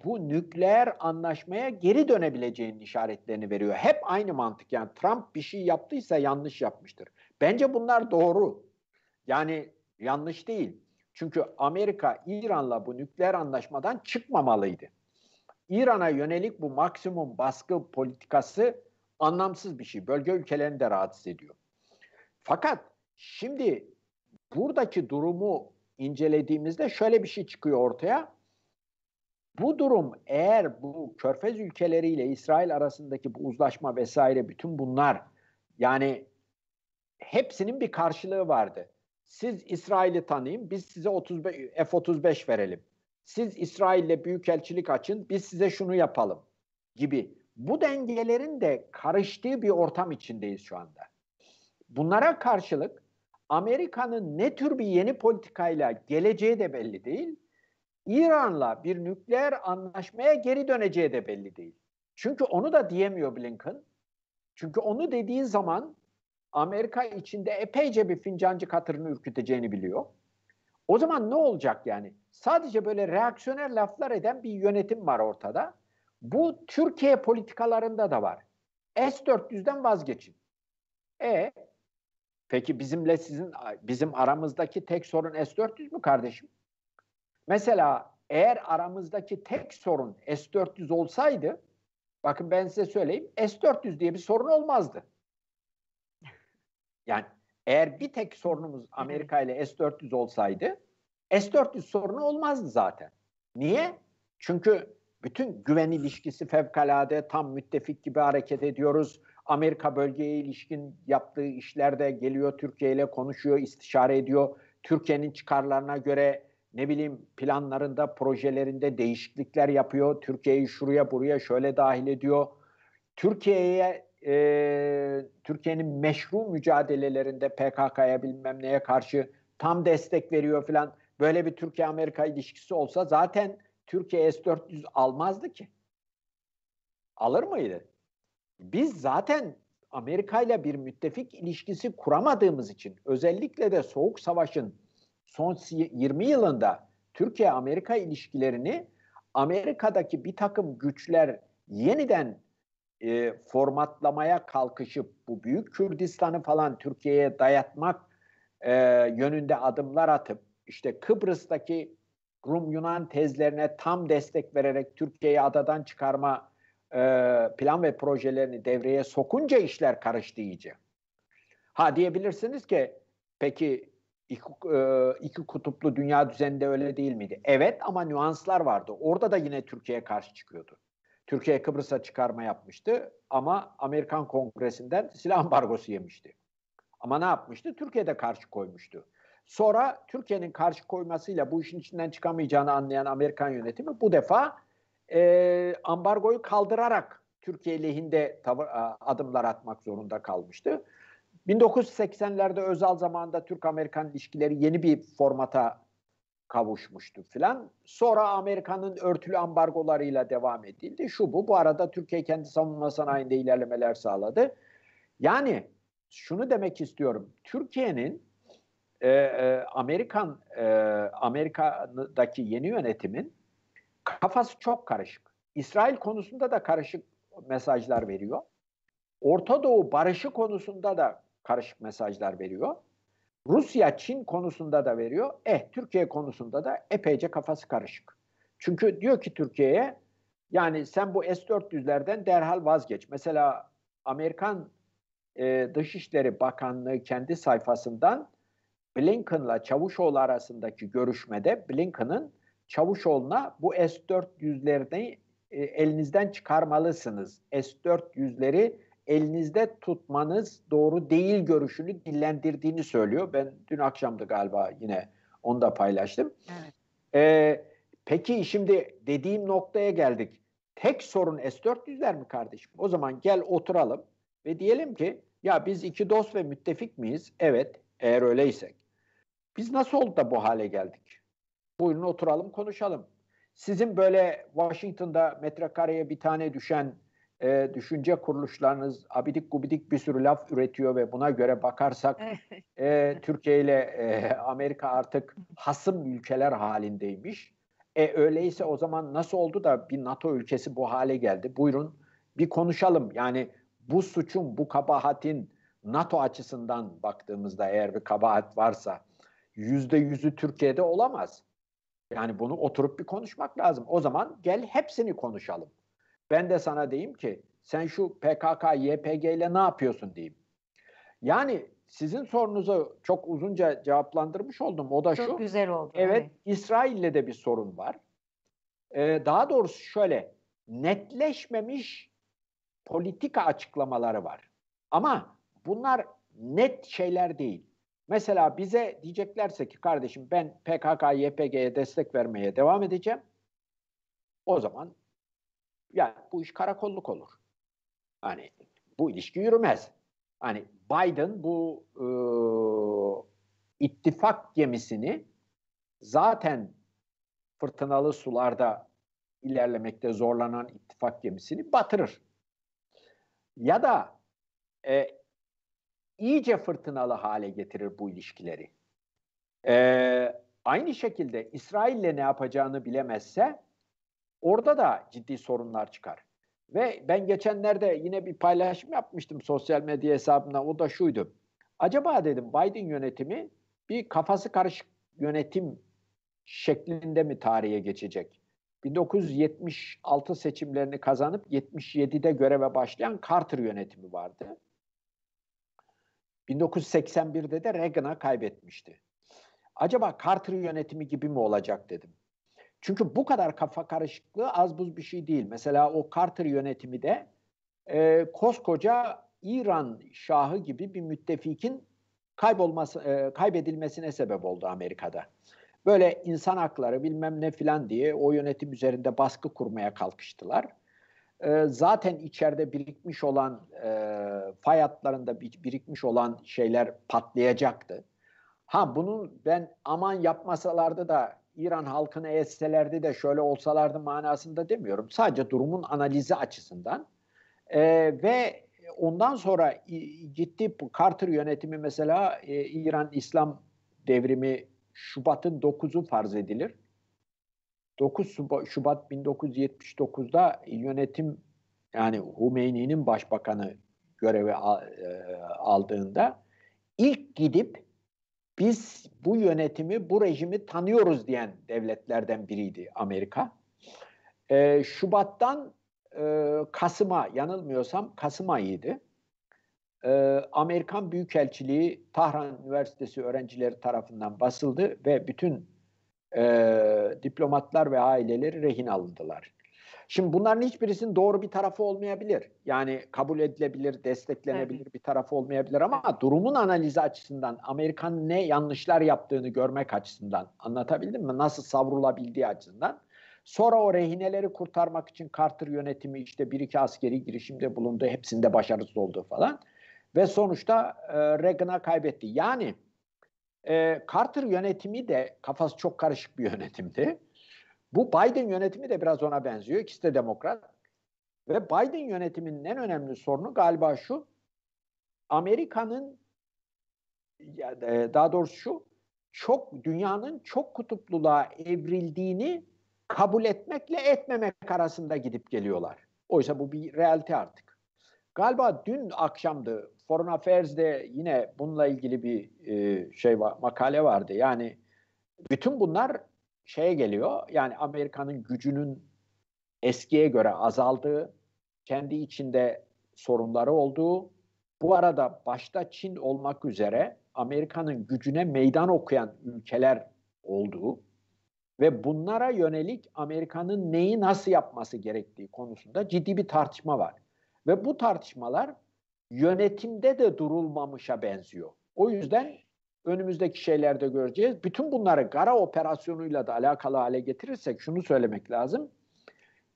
bu nükleer anlaşmaya geri dönebileceğinin işaretlerini veriyor. Hep aynı mantık yani Trump bir şey yaptıysa yanlış yapmıştır. Bence bunlar doğru. Yani yanlış değil. Çünkü Amerika İran'la bu nükleer anlaşmadan çıkmamalıydı. İran'a yönelik bu maksimum baskı politikası anlamsız bir şey. Bölge ülkelerini de rahatsız ediyor. Fakat şimdi buradaki durumu incelediğimizde şöyle bir şey çıkıyor ortaya bu durum eğer bu Körfez ülkeleriyle İsrail arasındaki bu uzlaşma vesaire bütün bunlar yani hepsinin bir karşılığı vardı. Siz İsrail'i tanıyın, biz size 35, F-35 verelim. Siz İsrail'le büyükelçilik açın, biz size şunu yapalım gibi. Bu dengelerin de karıştığı bir ortam içindeyiz şu anda. Bunlara karşılık Amerika'nın ne tür bir yeni politikayla geleceği de belli değil. İran'la bir nükleer anlaşmaya geri döneceği de belli değil. Çünkü onu da diyemiyor Blinken. Çünkü onu dediği zaman Amerika içinde epeyce bir fincancı katırını ürküteceğini biliyor. O zaman ne olacak yani? Sadece böyle reaksiyoner laflar eden bir yönetim var ortada. Bu Türkiye politikalarında da var. S-400'den vazgeçin. E peki bizimle sizin bizim aramızdaki tek sorun S-400 mü kardeşim? Mesela eğer aramızdaki tek sorun S400 olsaydı bakın ben size söyleyeyim S400 diye bir sorun olmazdı. Yani eğer bir tek sorunumuz Amerika ile S400 olsaydı S400 sorunu olmazdı zaten. Niye? Çünkü bütün güven ilişkisi fevkalade tam müttefik gibi hareket ediyoruz. Amerika bölgeye ilişkin yaptığı işlerde geliyor Türkiye ile konuşuyor, istişare ediyor. Türkiye'nin çıkarlarına göre ne bileyim planlarında, projelerinde değişiklikler yapıyor. Türkiye'yi şuraya buraya şöyle dahil ediyor. Türkiye'ye e, Türkiye'nin meşru mücadelelerinde PKK'ya bilmem neye karşı tam destek veriyor filan. Böyle bir Türkiye-Amerika ilişkisi olsa zaten Türkiye S-400 almazdı ki. Alır mıydı? Biz zaten Amerika ile bir müttefik ilişkisi kuramadığımız için özellikle de Soğuk Savaş'ın son 20 yılında Türkiye-Amerika ilişkilerini Amerika'daki bir takım güçler yeniden e, formatlamaya kalkışıp bu büyük Kürdistan'ı falan Türkiye'ye dayatmak e, yönünde adımlar atıp işte Kıbrıs'taki Rum Yunan tezlerine tam destek vererek Türkiye'yi adadan çıkarma e, plan ve projelerini devreye sokunca işler karıştı iyice. Ha diyebilirsiniz ki peki İki, e, iki kutuplu dünya düzeninde öyle değil miydi? Evet ama nüanslar vardı. Orada da yine Türkiye'ye karşı çıkıyordu. Türkiye Kıbrıs'a çıkarma yapmıştı ama Amerikan Kongresi'nden silah ambargosu yemişti. Ama ne yapmıştı? Türkiye'de karşı koymuştu. Sonra Türkiye'nin karşı koymasıyla bu işin içinden çıkamayacağını anlayan Amerikan yönetimi bu defa e, ambargoyu kaldırarak Türkiye lehinde tavır, adımlar atmak zorunda kalmıştı. 1980'lerde özel zamanda Türk-Amerikan ilişkileri yeni bir formata kavuşmuştu filan. Sonra Amerika'nın örtülü ambargolarıyla devam edildi. Şu bu. Bu arada Türkiye kendi savunma sanayinde ilerlemeler sağladı. Yani şunu demek istiyorum. Türkiye'nin e, e Amerikan e, Amerika'daki yeni yönetimin kafası çok karışık. İsrail konusunda da karışık mesajlar veriyor. Orta Doğu barışı konusunda da karışık mesajlar veriyor. Rusya Çin konusunda da veriyor. Eh Türkiye konusunda da epeyce kafası karışık. Çünkü diyor ki Türkiye'ye yani sen bu S-400'lerden derhal vazgeç. Mesela Amerikan e, Dışişleri Bakanlığı kendi sayfasından Blinken'la Çavuşoğlu arasındaki görüşmede Blinken'ın Çavuşoğlu'na bu S-400'lerini e, elinizden çıkarmalısınız. S-400'leri elinizde tutmanız doğru değil görüşünü dillendirdiğini söylüyor. Ben dün akşamdı galiba yine onu da paylaştım. Evet. Ee, peki şimdi dediğim noktaya geldik. Tek sorun S-400'ler mi kardeşim? O zaman gel oturalım ve diyelim ki ya biz iki dost ve müttefik miyiz? Evet eğer öyleysek. Biz nasıl oldu da bu hale geldik? Buyurun oturalım konuşalım. Sizin böyle Washington'da metrekareye bir tane düşen e, düşünce kuruluşlarınız abidik gubidik bir sürü laf üretiyor ve buna göre bakarsak e, Türkiye ile e, Amerika artık hasım ülkeler halindeymiş. E öyleyse o zaman nasıl oldu da bir NATO ülkesi bu hale geldi? Buyurun bir konuşalım. Yani bu suçun, bu kabahatin NATO açısından baktığımızda eğer bir kabahat varsa yüzde yüzü Türkiye'de olamaz. Yani bunu oturup bir konuşmak lazım. O zaman gel hepsini konuşalım. Ben de sana diyeyim ki sen şu PKK, YPG ile ne yapıyorsun diyeyim. Yani sizin sorunuzu çok uzunca cevaplandırmış oldum. O da çok şu. Çok güzel oldu. Evet, evet. İsrail'le de bir sorun var. Ee, daha doğrusu şöyle netleşmemiş politika açıklamaları var. Ama bunlar net şeyler değil. Mesela bize diyeceklerse ki kardeşim ben PKK, YPG'ye destek vermeye devam edeceğim. O zaman yani bu iş karakolluk olur. Hani bu ilişki yürümez. Hani Biden bu e, ittifak gemisini zaten fırtınalı sularda ilerlemekte zorlanan ittifak gemisini batırır. Ya da e, iyice fırtınalı hale getirir bu ilişkileri. E, aynı şekilde İsrail'le ne yapacağını bilemezse Orada da ciddi sorunlar çıkar. Ve ben geçenlerde yine bir paylaşım yapmıştım sosyal medya hesabımda. O da şuydu. Acaba dedim Biden yönetimi bir kafası karışık yönetim şeklinde mi tarihe geçecek? 1976 seçimlerini kazanıp 77'de göreve başlayan Carter yönetimi vardı. 1981'de de Reagan'a kaybetmişti. Acaba Carter yönetimi gibi mi olacak dedim. Çünkü bu kadar kafa karışıklığı az buz bir şey değil. Mesela o Carter yönetimi de e, koskoca İran şahı gibi bir müttefikin kaybolması, e, kaybedilmesine sebep oldu Amerika'da. Böyle insan hakları bilmem ne filan diye o yönetim üzerinde baskı kurmaya kalkıştılar. E, zaten içeride birikmiş olan e, fay birikmiş olan şeyler patlayacaktı. Ha bunun ben aman yapmasalardı da İran halkını eğitselerdi de şöyle olsalardı manasında demiyorum. Sadece durumun analizi açısından e, ve ondan sonra gitti Carter yönetimi mesela e, İran İslam devrimi Şubat'ın 9'u farz edilir. 9 Şubat 1979'da yönetim yani Hümeyni'nin başbakanı görevi e, aldığında ilk gidip biz bu yönetimi, bu rejimi tanıyoruz diyen devletlerden biriydi Amerika. Ee, Şubat'tan e, Kasım'a yanılmıyorsam Kasım ayıydı. Ee, Amerikan Büyükelçiliği Tahran Üniversitesi öğrencileri tarafından basıldı ve bütün e, diplomatlar ve aileleri rehin alındılar. Şimdi bunların hiçbirisinin doğru bir tarafı olmayabilir. Yani kabul edilebilir, desteklenebilir evet. bir tarafı olmayabilir ama durumun analizi açısından Amerikan ne yanlışlar yaptığını görmek açısından anlatabildim mi? Nasıl savrulabildiği açısından. Sonra o rehineleri kurtarmak için Carter yönetimi işte bir iki askeri girişimde bulundu. Hepsinde başarısız oldu falan. Ve sonuçta e, Reagan'a kaybetti. Yani e, Carter yönetimi de kafası çok karışık bir yönetimdi. Bu Biden yönetimi de biraz ona benziyor. İkisi de demokrat. Ve Biden yönetiminin en önemli sorunu galiba şu. Amerika'nın e, daha doğrusu şu çok dünyanın çok kutupluluğa evrildiğini kabul etmekle etmemek arasında gidip geliyorlar. Oysa bu bir realite artık. Galiba dün akşamdı Foreign Affairs'de yine bununla ilgili bir e, şey var, makale vardı. Yani bütün bunlar şeye geliyor. Yani Amerika'nın gücünün eskiye göre azaldığı, kendi içinde sorunları olduğu, bu arada başta Çin olmak üzere Amerika'nın gücüne meydan okuyan ülkeler olduğu ve bunlara yönelik Amerika'nın neyi nasıl yapması gerektiği konusunda ciddi bir tartışma var. Ve bu tartışmalar yönetimde de durulmamışa benziyor. O yüzden önümüzdeki şeylerde göreceğiz. Bütün bunları Gara operasyonuyla da alakalı hale getirirsek şunu söylemek lazım.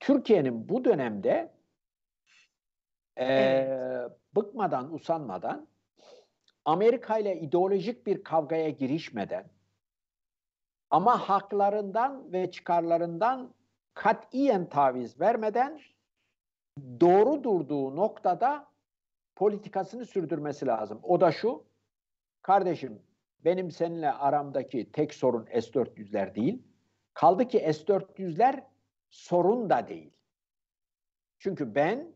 Türkiye'nin bu dönemde evet. e, bıkmadan, usanmadan Amerika ile ideolojik bir kavgaya girişmeden ama haklarından ve çıkarlarından katiyen taviz vermeden doğru durduğu noktada politikasını sürdürmesi lazım. O da şu, kardeşim benim seninle aramdaki tek sorun S-400'ler değil. Kaldı ki S-400'ler sorun da değil. Çünkü ben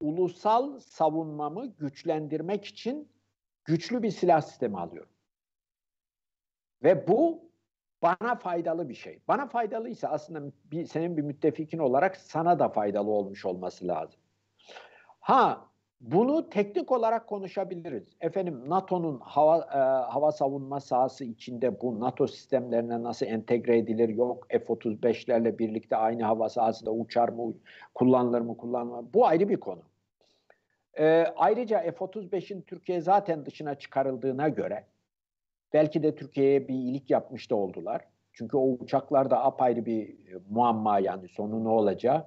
ulusal savunmamı güçlendirmek için güçlü bir silah sistemi alıyorum. Ve bu bana faydalı bir şey. Bana faydalıysa aslında bir, senin bir müttefikin olarak sana da faydalı olmuş olması lazım. Ha bunu teknik olarak konuşabiliriz. Efendim NATO'nun hava e, hava savunma sahası içinde bu NATO sistemlerine nasıl entegre edilir? Yok F-35'lerle birlikte aynı hava sahasında uçar mı, kullanılır mı, kullanılmaz Bu ayrı bir konu. E, ayrıca F-35'in Türkiye zaten dışına çıkarıldığına göre belki de Türkiye'ye bir iyilik yapmış da oldular. Çünkü o uçaklarda da apayrı bir e, muamma yani sonu ne olacağı.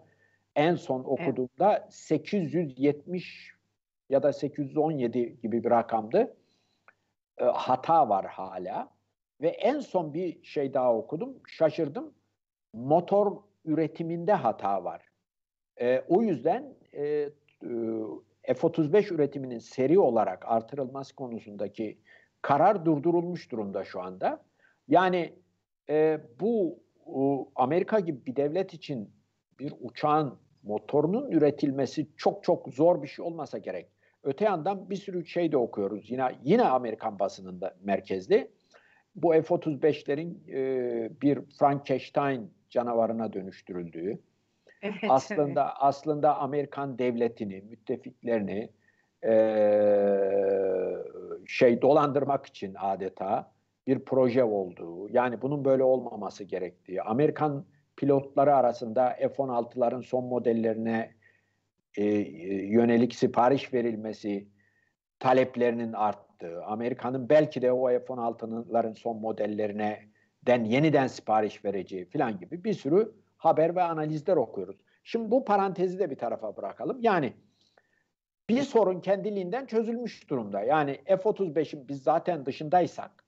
En son okuduğumda evet. 870 ya da 817 gibi bir rakamdı. E, hata var hala. Ve en son bir şey daha okudum. Şaşırdım. Motor üretiminde hata var. E, o yüzden e, e F-35 üretiminin seri olarak artırılması konusundaki karar durdurulmuş durumda şu anda. Yani e, bu o, Amerika gibi bir devlet için bir uçağın motorunun üretilmesi çok çok zor bir şey olmasa gerek. Öte yandan bir sürü şey de okuyoruz. Yine yine Amerikan basınında merkezli. Bu F-35'lerin e, bir Frankenstein canavarına dönüştürüldüğü. Evet, aslında evet. aslında Amerikan devletini, müttefiklerini e, şey dolandırmak için adeta bir proje olduğu. Yani bunun böyle olmaması gerektiği. Amerikan pilotları arasında F-16'ların son modellerine e, yönelik sipariş verilmesi taleplerinin arttığı, Amerika'nın belki de o F-16'ların son modellerine den yeniden sipariş vereceği falan gibi bir sürü haber ve analizler okuyoruz. Şimdi bu parantezi de bir tarafa bırakalım. Yani bir sorun kendiliğinden çözülmüş durumda. Yani F-35'in biz zaten dışındaysak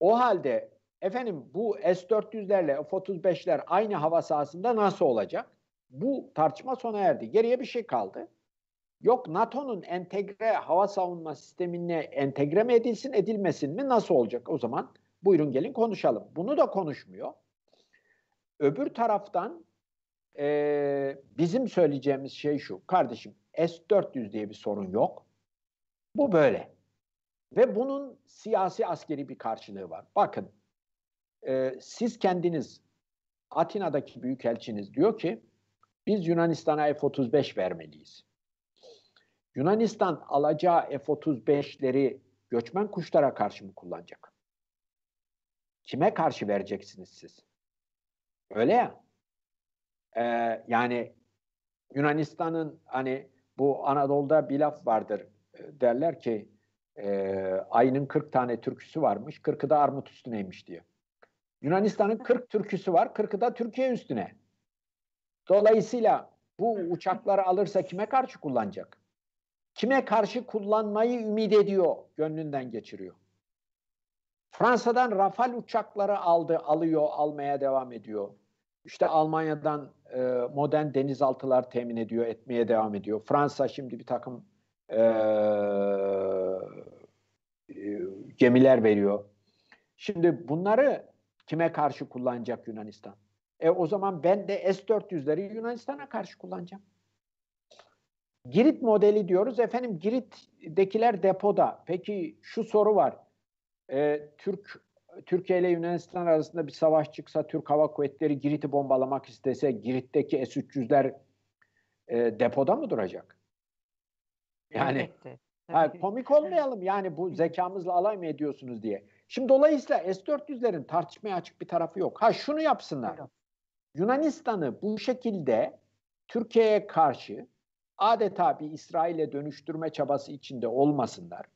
o halde efendim bu S-400'lerle F-35'ler aynı hava sahasında nasıl olacak? bu tartışma sona erdi. Geriye bir şey kaldı. Yok NATO'nun entegre hava savunma sistemine entegre mi edilsin edilmesin mi nasıl olacak o zaman? Buyurun gelin konuşalım. Bunu da konuşmuyor. Öbür taraftan e, bizim söyleyeceğimiz şey şu. Kardeşim S-400 diye bir sorun yok. Bu böyle. Ve bunun siyasi askeri bir karşılığı var. Bakın e, siz kendiniz Atina'daki büyükelçiniz diyor ki biz Yunanistan'a F-35 vermeliyiz. Yunanistan alacağı F-35'leri göçmen kuşlara karşı mı kullanacak? Kime karşı vereceksiniz siz? Öyle ya. Ee, yani Yunanistan'ın hani bu Anadolu'da bir laf vardır. Ee, derler ki e, ayının 40 tane türküsü varmış. 40'ı da armut üstüneymiş diye. Yunanistan'ın 40 türküsü var. 40'ı da Türkiye üstüne. Dolayısıyla bu uçakları alırsa kime karşı kullanacak? Kime karşı kullanmayı ümit ediyor, gönlünden geçiriyor. Fransa'dan Rafal uçakları aldı, alıyor, almaya devam ediyor. İşte Almanya'dan e, modern denizaltılar temin ediyor, etmeye devam ediyor. Fransa şimdi bir takım e, e, gemiler veriyor. Şimdi bunları kime karşı kullanacak Yunanistan? E o zaman ben de S-400'leri Yunanistan'a karşı kullanacağım. Girit modeli diyoruz. Efendim Girit'dekiler depoda. Peki şu soru var. E, Türk Türkiye ile Yunanistan arasında bir savaş çıksa Türk Hava Kuvvetleri Girit'i bombalamak istese Girit'teki S-300'ler e, depoda mı duracak? Yani Ha, komik olmayalım yani bu zekamızla alay mı ediyorsunuz diye. Şimdi dolayısıyla S-400'lerin tartışmaya açık bir tarafı yok. Ha şunu yapsınlar. Yunanistan'ı bu şekilde Türkiye'ye karşı adeta bir İsrail'e dönüştürme çabası içinde olmasınlar.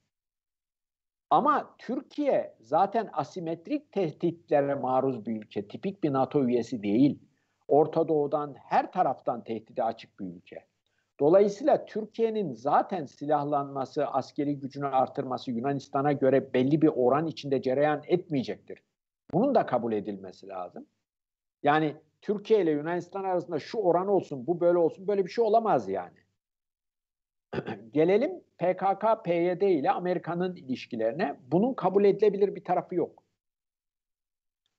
Ama Türkiye zaten asimetrik tehditlere maruz bir ülke. Tipik bir NATO üyesi değil. Orta Doğu'dan her taraftan tehdide açık bir ülke. Dolayısıyla Türkiye'nin zaten silahlanması, askeri gücünü artırması Yunanistan'a göre belli bir oran içinde cereyan etmeyecektir. Bunun da kabul edilmesi lazım. Yani Türkiye ile Yunanistan arasında şu oran olsun, bu böyle olsun böyle bir şey olamaz yani. Gelelim PKK, PYD ile Amerika'nın ilişkilerine. Bunun kabul edilebilir bir tarafı yok.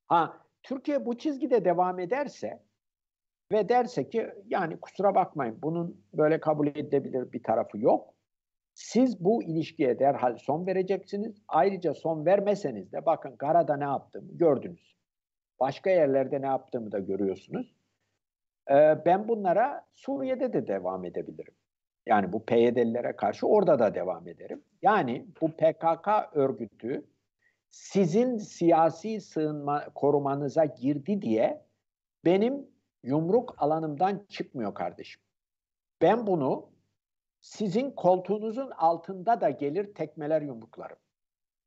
Ha, Türkiye bu çizgide devam ederse ve derse ki yani kusura bakmayın bunun böyle kabul edilebilir bir tarafı yok. Siz bu ilişkiye derhal son vereceksiniz. Ayrıca son vermeseniz de bakın Gara'da ne yaptım, gördünüz. Başka yerlerde ne yaptığımı da görüyorsunuz. Ee, ben bunlara Suriye'de de devam edebilirim. Yani bu PYD'lilere karşı orada da devam ederim. Yani bu PKK örgütü sizin siyasi sığınma korumanıza girdi diye benim yumruk alanımdan çıkmıyor kardeşim. Ben bunu sizin koltuğunuzun altında da gelir tekmeler yumruklarım.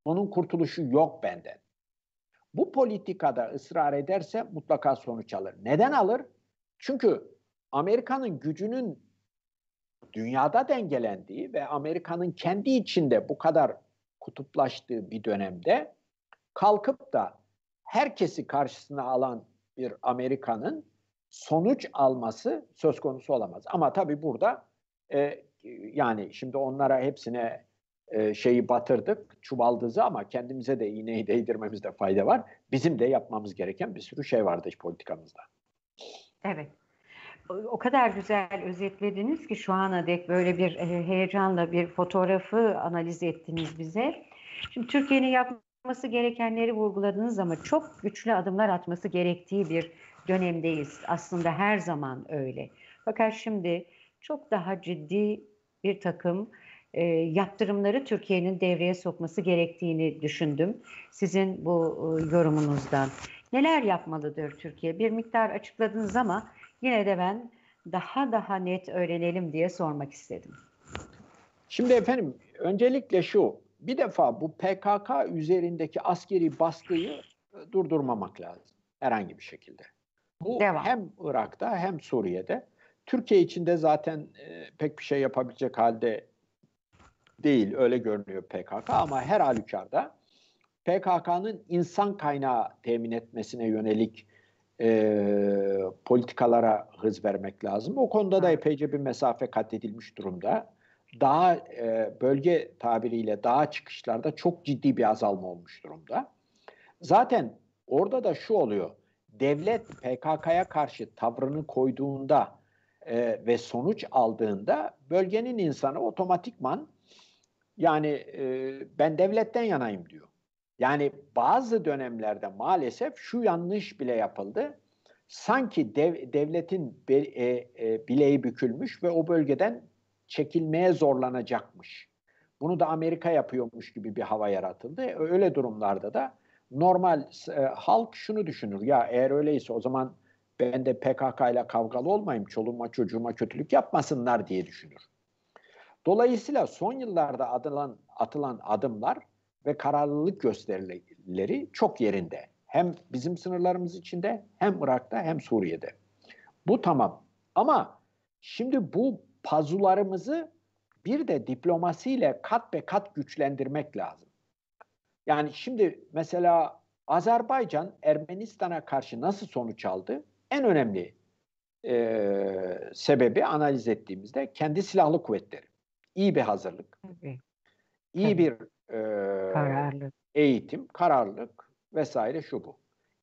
Bunun kurtuluşu yok benden bu politikada ısrar ederse mutlaka sonuç alır. Neden alır? Çünkü Amerika'nın gücünün dünyada dengelendiği ve Amerika'nın kendi içinde bu kadar kutuplaştığı bir dönemde kalkıp da herkesi karşısına alan bir Amerika'nın sonuç alması söz konusu olamaz. Ama tabii burada e, yani şimdi onlara hepsine e, şeyi batırdık, çuvaldızı ama kendimize de iğneyi değdirmemizde fayda var. Bizim de yapmamız gereken bir sürü şey var dış politikamızda. Evet. O kadar güzel özetlediniz ki şu ana dek böyle bir e, heyecanla bir fotoğrafı analiz ettiniz bize. Şimdi Türkiye'nin yapması gerekenleri vurguladınız ama çok güçlü adımlar atması gerektiği bir dönemdeyiz. Aslında her zaman öyle. Fakat şimdi çok daha ciddi bir takım e, yaptırımları Türkiye'nin devreye sokması gerektiğini düşündüm. Sizin bu e, yorumunuzdan. Neler yapmalıdır Türkiye? Bir miktar açıkladınız ama yine de ben daha daha net öğrenelim diye sormak istedim. Şimdi efendim öncelikle şu bir defa bu PKK üzerindeki askeri baskıyı e, durdurmamak lazım herhangi bir şekilde. Bu Devam. hem Irak'ta hem Suriye'de. Türkiye içinde zaten e, pek bir şey yapabilecek halde değil. Öyle görünüyor PKK ama her halükarda PKK'nın insan kaynağı temin etmesine yönelik e, politikalara hız vermek lazım. O konuda da epeyce bir mesafe kat edilmiş durumda. Daha e, bölge tabiriyle daha çıkışlarda çok ciddi bir azalma olmuş durumda. Zaten orada da şu oluyor. Devlet PKK'ya karşı tavrını koyduğunda e, ve sonuç aldığında bölgenin insanı otomatikman yani e, ben devletten yanayım diyor. Yani bazı dönemlerde maalesef şu yanlış bile yapıldı. Sanki dev, devletin be, e, e, bileği bükülmüş ve o bölgeden çekilmeye zorlanacakmış. Bunu da Amerika yapıyormuş gibi bir hava yaratıldı. E, öyle durumlarda da normal e, halk şunu düşünür. Ya eğer öyleyse o zaman ben de PKK ile kavgalı olmayayım, çoluğuma çocuğuma kötülük yapmasınlar diye düşünür. Dolayısıyla son yıllarda atılan, atılan adımlar ve kararlılık gösterileri çok yerinde. Hem bizim sınırlarımız içinde hem Irak'ta hem Suriye'de. Bu tamam. Ama şimdi bu pazularımızı bir de diplomasiyle kat be kat güçlendirmek lazım. Yani şimdi mesela Azerbaycan Ermenistan'a karşı nasıl sonuç aldı? En önemli e, sebebi analiz ettiğimizde kendi silahlı kuvvetleri iyi bir hazırlık, Tabii. iyi Tabii. bir e, kararlılık. eğitim, kararlılık vesaire şu bu.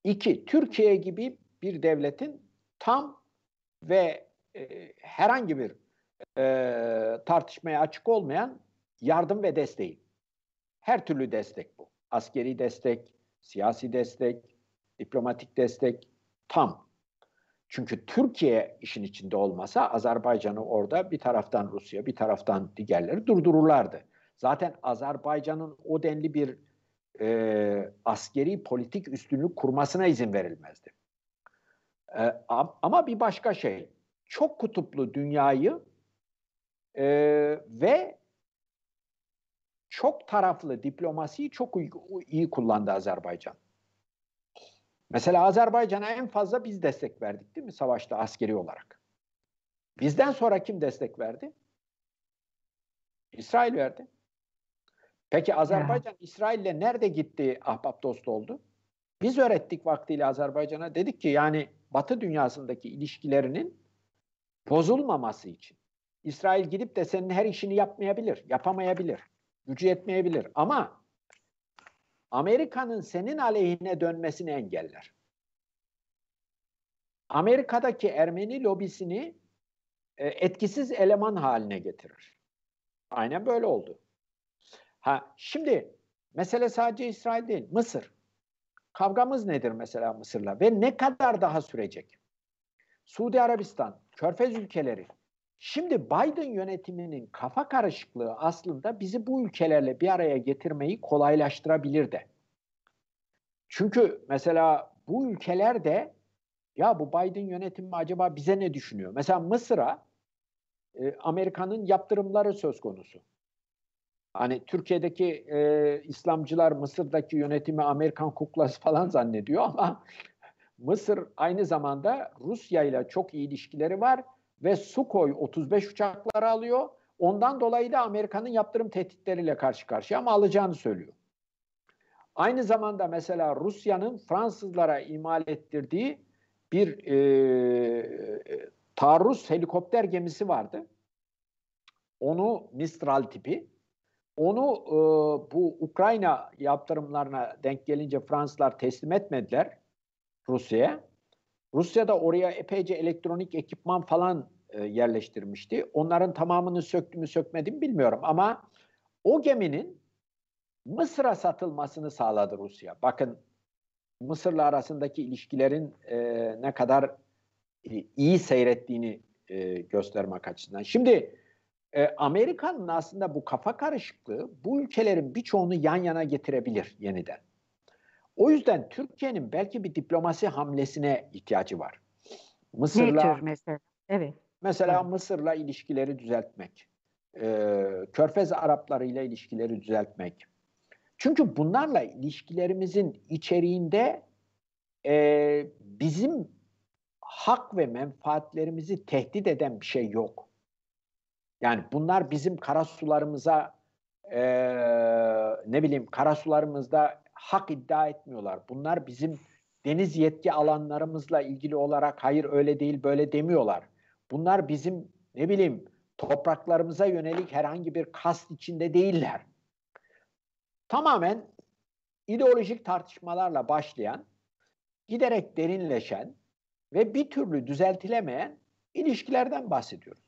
İki, Türkiye gibi bir devletin tam ve e, herhangi bir e, tartışmaya açık olmayan yardım ve desteği. Her türlü destek bu. Askeri destek, siyasi destek, diplomatik destek tam. Çünkü Türkiye işin içinde olmasa Azerbaycan'ı orada bir taraftan Rusya bir taraftan diğerleri durdururlardı. Zaten Azerbaycan'ın o denli bir e, askeri politik üstünlük kurmasına izin verilmezdi. E, ama bir başka şey çok kutuplu dünyayı e, ve çok taraflı diplomasiyi çok iyi, iyi kullandı Azerbaycan. Mesela Azerbaycan'a en fazla biz destek verdik değil mi savaşta askeri olarak? Bizden sonra kim destek verdi? İsrail verdi. Peki Azerbaycan İsrail'le nerede gitti ahbap dost oldu? Biz öğrettik vaktiyle Azerbaycan'a dedik ki yani Batı dünyasındaki ilişkilerinin bozulmaması için. İsrail gidip de senin her işini yapmayabilir, yapamayabilir, gücü yetmeyebilir ama Amerika'nın senin aleyhine dönmesini engeller. Amerika'daki Ermeni lobisini e, etkisiz eleman haline getirir. Aynen böyle oldu. Ha şimdi mesele sadece İsrail değil, Mısır. Kavgamız nedir mesela Mısır'la ve ne kadar daha sürecek? Suudi Arabistan, Körfez ülkeleri Şimdi Biden yönetiminin kafa karışıklığı aslında bizi bu ülkelerle bir araya getirmeyi kolaylaştırabilir de. Çünkü mesela bu ülkeler de ya bu Biden yönetimi acaba bize ne düşünüyor? Mesela Mısır'a e, Amerika'nın yaptırımları söz konusu. Hani Türkiye'deki e, İslamcılar Mısır'daki yönetimi Amerikan kuklası falan zannediyor ama Mısır aynı zamanda Rusya ile çok iyi ilişkileri var ve Sukhoi 35 uçakları alıyor. Ondan dolayı da Amerika'nın yaptırım tehditleriyle karşı karşıya ama alacağını söylüyor. Aynı zamanda mesela Rusya'nın Fransızlara imal ettirdiği bir e, taarruz helikopter gemisi vardı. Onu Mistral tipi. Onu e, bu Ukrayna yaptırımlarına denk gelince Fransızlar teslim etmediler Rusya'ya. Rusya da oraya epeyce elektronik ekipman falan e, yerleştirmişti. Onların tamamını söktü mü sökmedi mi bilmiyorum ama o geminin Mısır'a satılmasını sağladı Rusya. Bakın Mısır'la arasındaki ilişkilerin e, ne kadar e, iyi seyrettiğini e, göstermek açısından. Şimdi e, Amerika'nın aslında bu kafa karışıklığı bu ülkelerin birçoğunu yan yana getirebilir yeniden. O yüzden Türkiye'nin belki bir diplomasi hamlesine ihtiyacı var. Mısır'la mesela? Evet. Mesela evet. Mısır'la ilişkileri düzeltmek. E, Körfez Arapları ile ilişkileri düzeltmek. Çünkü bunlarla ilişkilerimizin içeriğinde e, bizim hak ve menfaatlerimizi tehdit eden bir şey yok. Yani bunlar bizim karasularımıza e, ne bileyim karasularımızda hak iddia etmiyorlar. Bunlar bizim deniz yetki alanlarımızla ilgili olarak hayır öyle değil böyle demiyorlar. Bunlar bizim ne bileyim topraklarımıza yönelik herhangi bir kast içinde değiller. Tamamen ideolojik tartışmalarla başlayan, giderek derinleşen ve bir türlü düzeltilemeyen ilişkilerden bahsediyoruz.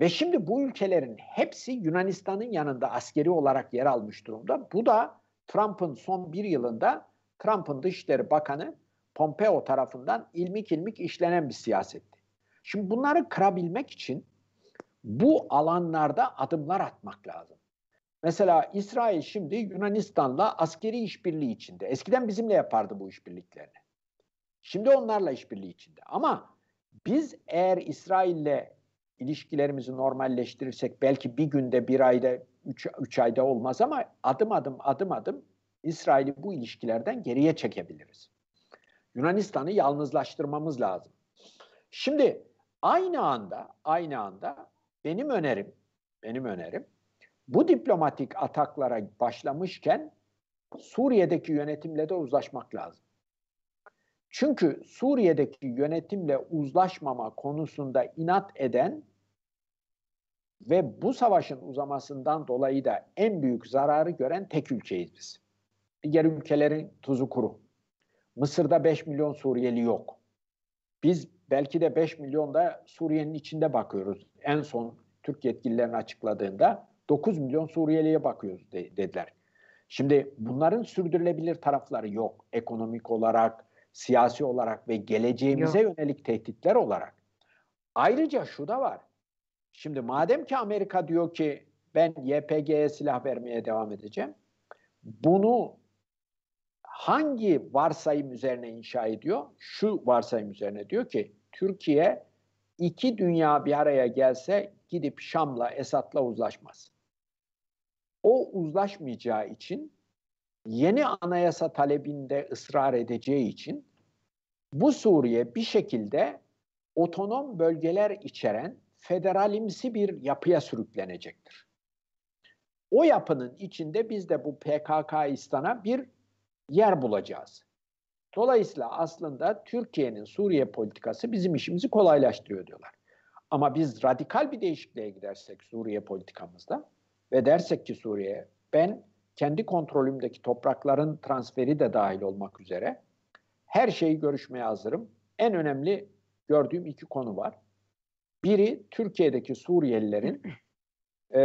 Ve şimdi bu ülkelerin hepsi Yunanistan'ın yanında askeri olarak yer almış durumda. Bu da Trump'ın son bir yılında Trump'ın Dışişleri Bakanı Pompeo tarafından ilmik ilmik işlenen bir siyasetti. Şimdi bunları kırabilmek için bu alanlarda adımlar atmak lazım. Mesela İsrail şimdi Yunanistan'la askeri işbirliği içinde. Eskiden bizimle yapardı bu işbirliklerini. Şimdi onlarla işbirliği içinde. Ama biz eğer İsrail'le ilişkilerimizi normalleştirirsek belki bir günde, bir ayda, üç, üç ayda olmaz ama adım adım adım adım İsrail'i bu ilişkilerden geriye çekebiliriz. Yunanistan'ı yalnızlaştırmamız lazım. Şimdi aynı anda aynı anda benim önerim benim önerim bu diplomatik ataklara başlamışken Suriye'deki yönetimle de uzlaşmak lazım. Çünkü Suriye'deki yönetimle uzlaşmama konusunda inat eden ve bu savaşın uzamasından dolayı da en büyük zararı gören tek ülkeyiz biz. Diğer ülkelerin tuzu kuru. Mısır'da 5 milyon Suriyeli yok. Biz belki de 5 milyon da Suriye'nin içinde bakıyoruz. En son Türk yetkililerin açıkladığında 9 milyon Suriyeli'ye bakıyoruz de, dediler. Şimdi bunların sürdürülebilir tarafları yok. Ekonomik olarak, siyasi olarak ve geleceğimize yok. yönelik tehditler olarak. Ayrıca şu da var. Şimdi madem ki Amerika diyor ki ben YPG'ye silah vermeye devam edeceğim. Bunu hangi varsayım üzerine inşa ediyor? Şu varsayım üzerine diyor ki Türkiye iki dünya bir araya gelse gidip Şam'la Esad'la uzlaşmaz. O uzlaşmayacağı için yeni anayasa talebinde ısrar edeceği için bu Suriye bir şekilde otonom bölgeler içeren federalimsi bir yapıya sürüklenecektir. O yapının içinde biz de bu PKK istan'a bir yer bulacağız. Dolayısıyla aslında Türkiye'nin Suriye politikası bizim işimizi kolaylaştırıyor diyorlar. Ama biz radikal bir değişikliğe gidersek Suriye politikamızda ve dersek ki Suriye ben kendi kontrolümdeki toprakların transferi de dahil olmak üzere her şeyi görüşmeye hazırım. En önemli gördüğüm iki konu var. Biri Türkiye'deki Suriyelilerin e,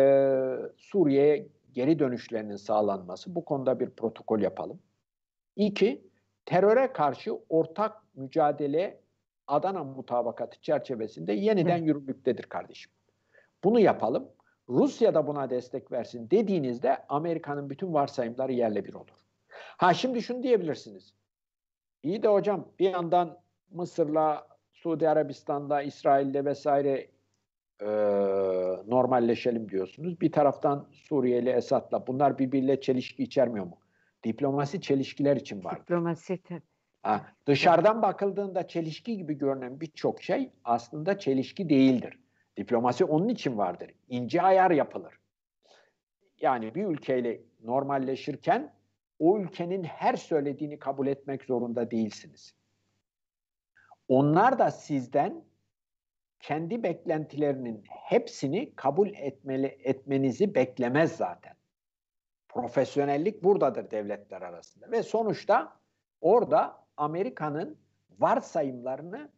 Suriye'ye geri dönüşlerinin sağlanması. Bu konuda bir protokol yapalım. İki, teröre karşı ortak mücadele Adana mutabakatı çerçevesinde yeniden yürürlüktedir kardeşim. Bunu yapalım. Rusya da buna destek versin dediğinizde Amerika'nın bütün varsayımları yerle bir olur. Ha şimdi şunu diyebilirsiniz. İyi de hocam bir yandan Mısır'la Suudi Arabistan'da, İsrail'de vesaire e, normalleşelim diyorsunuz. Bir taraftan Suriyeli Esad'la bunlar birbiriyle çelişki içermiyor mu? Diplomasi çelişkiler için var. Diplomasi tabii. Ha, dışarıdan bakıldığında çelişki gibi görünen birçok şey aslında çelişki değildir. Diplomasi onun için vardır. İnce ayar yapılır. Yani bir ülkeyle normalleşirken o ülkenin her söylediğini kabul etmek zorunda değilsiniz. Onlar da sizden kendi beklentilerinin hepsini kabul etmeli, etmenizi beklemez zaten. Profesyonellik buradadır devletler arasında. Ve sonuçta orada Amerika'nın varsayımlarını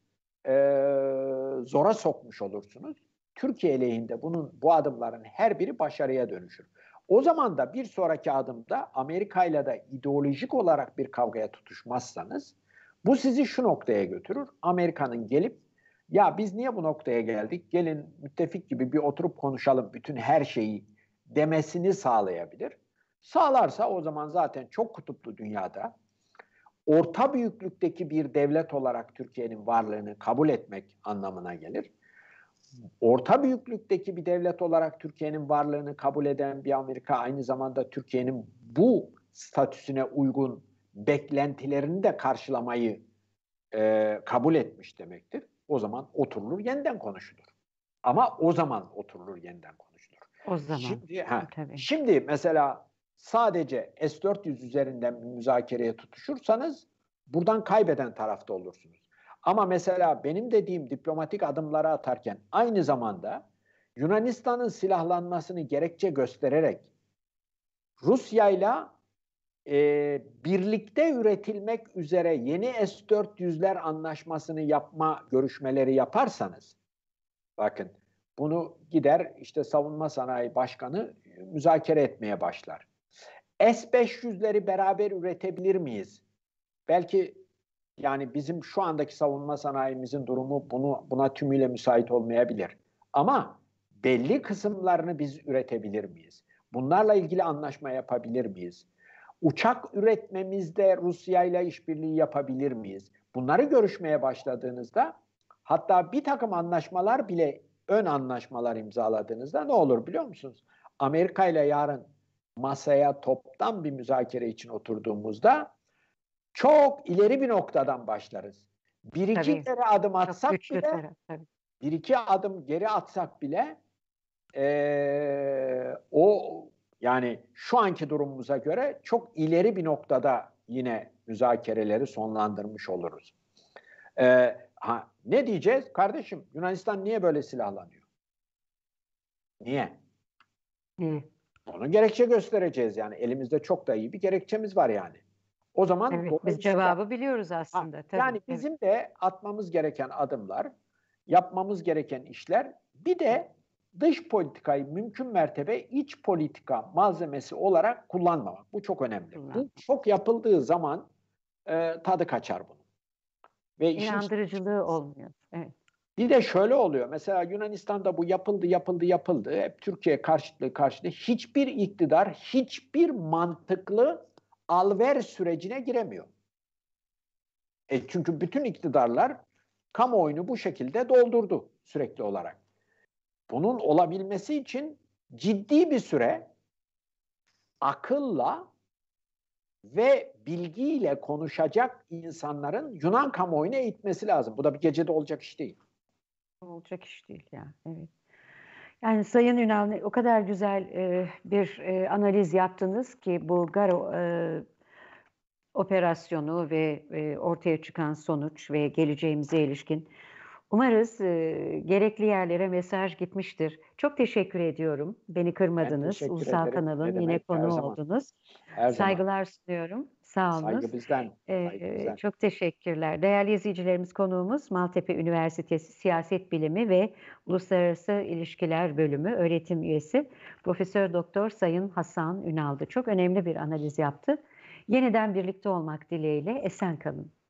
e, zora sokmuş olursunuz. Türkiye lehinde bunun bu adımların her biri başarıya dönüşür. O zaman da bir sonraki adımda Amerika ile de ideolojik olarak bir kavgaya tutuşmazsanız bu sizi şu noktaya götürür. Amerika'nın gelip ya biz niye bu noktaya geldik? Gelin müttefik gibi bir oturup konuşalım bütün her şeyi demesini sağlayabilir. Sağlarsa o zaman zaten çok kutuplu dünyada orta büyüklükteki bir devlet olarak Türkiye'nin varlığını kabul etmek anlamına gelir. Orta büyüklükteki bir devlet olarak Türkiye'nin varlığını kabul eden bir Amerika aynı zamanda Türkiye'nin bu statüsüne uygun beklentilerini de karşılamayı e, kabul etmiş demektir. O zaman oturulur yeniden konuşulur. Ama o zaman oturulur yeniden konuşulur. O zaman. Şimdi, ha, e, Tabii. şimdi mesela sadece S-400 üzerinden müzakereye tutuşursanız buradan kaybeden tarafta olursunuz. Ama mesela benim dediğim diplomatik adımları atarken aynı zamanda Yunanistan'ın silahlanmasını gerekçe göstererek Rusya ile e, birlikte üretilmek üzere yeni S-400'ler anlaşmasını yapma görüşmeleri yaparsanız, bakın bunu gider işte Savunma Sanayi Başkanı müzakere etmeye başlar. S-500'leri beraber üretebilir miyiz? Belki yani bizim şu andaki savunma sanayimizin durumu bunu buna tümüyle müsait olmayabilir. Ama belli kısımlarını biz üretebilir miyiz? Bunlarla ilgili anlaşma yapabilir miyiz? Uçak üretmemizde Rusya ile işbirliği yapabilir miyiz? Bunları görüşmeye başladığınızda hatta bir takım anlaşmalar bile ön anlaşmalar imzaladığınızda ne olur biliyor musunuz? Amerika ile yarın masaya toptan bir müzakere için oturduğumuzda çok ileri bir noktadan başlarız. Bir iki tabii, kere adım atsak bile, taraf, tabii. bir iki adım geri atsak bile e, o yani şu anki durumumuza göre çok ileri bir noktada yine müzakereleri sonlandırmış oluruz. Ee, ha, ne diyeceğiz? Kardeşim Yunanistan niye böyle silahlanıyor? Niye? Hı. Onu gerekçe göstereceğiz yani. Elimizde çok da iyi bir gerekçemiz var yani. O zaman evet, biz cevabı biliyoruz aslında. Ha, tabii, yani evet. bizim de atmamız gereken adımlar, yapmamız gereken işler bir de dış politikayı mümkün mertebe iç politika malzemesi olarak kullanmamak. Bu çok önemli. Bu çok yapıldığı zaman e, tadı kaçar bunun. Ve İnandırıcılığı işin... olmuyor. Evet. Bir de şöyle oluyor. Mesela Yunanistan'da bu yapıldı, yapıldı, yapıldı. Hep Türkiye karşıtlığı karşıtı. Hiçbir iktidar, hiçbir mantıklı alver sürecine giremiyor. E çünkü bütün iktidarlar kamuoyunu bu şekilde doldurdu sürekli olarak. Bunun olabilmesi için ciddi bir süre akılla ve bilgiyle konuşacak insanların Yunan kamuoyuna eğitmesi lazım. Bu da bir gecede olacak iş değil. Olacak iş değil ya. Evet. Yani Sayın Ünal o kadar güzel e, bir e, analiz yaptınız ki bu e, operasyonu ve e, ortaya çıkan sonuç ve geleceğimize ilişkin Umarız e, gerekli yerlere mesaj gitmiştir. Çok teşekkür ediyorum. Beni kırmadınız. Ulusal Kanal'ın yine konu oldunuz. Saygılar zaman. sunuyorum. Sağ olun. Saygı bizden. Saygı ee, bizden. Çok teşekkürler. Değerli izleyicilerimiz konuğumuz Maltepe Üniversitesi Siyaset Bilimi ve Uluslararası İlişkiler Bölümü öğretim üyesi Profesör Doktor Sayın Hasan Ünal'dı. Çok önemli bir analiz yaptı. Yeniden birlikte olmak dileğiyle esen kalın.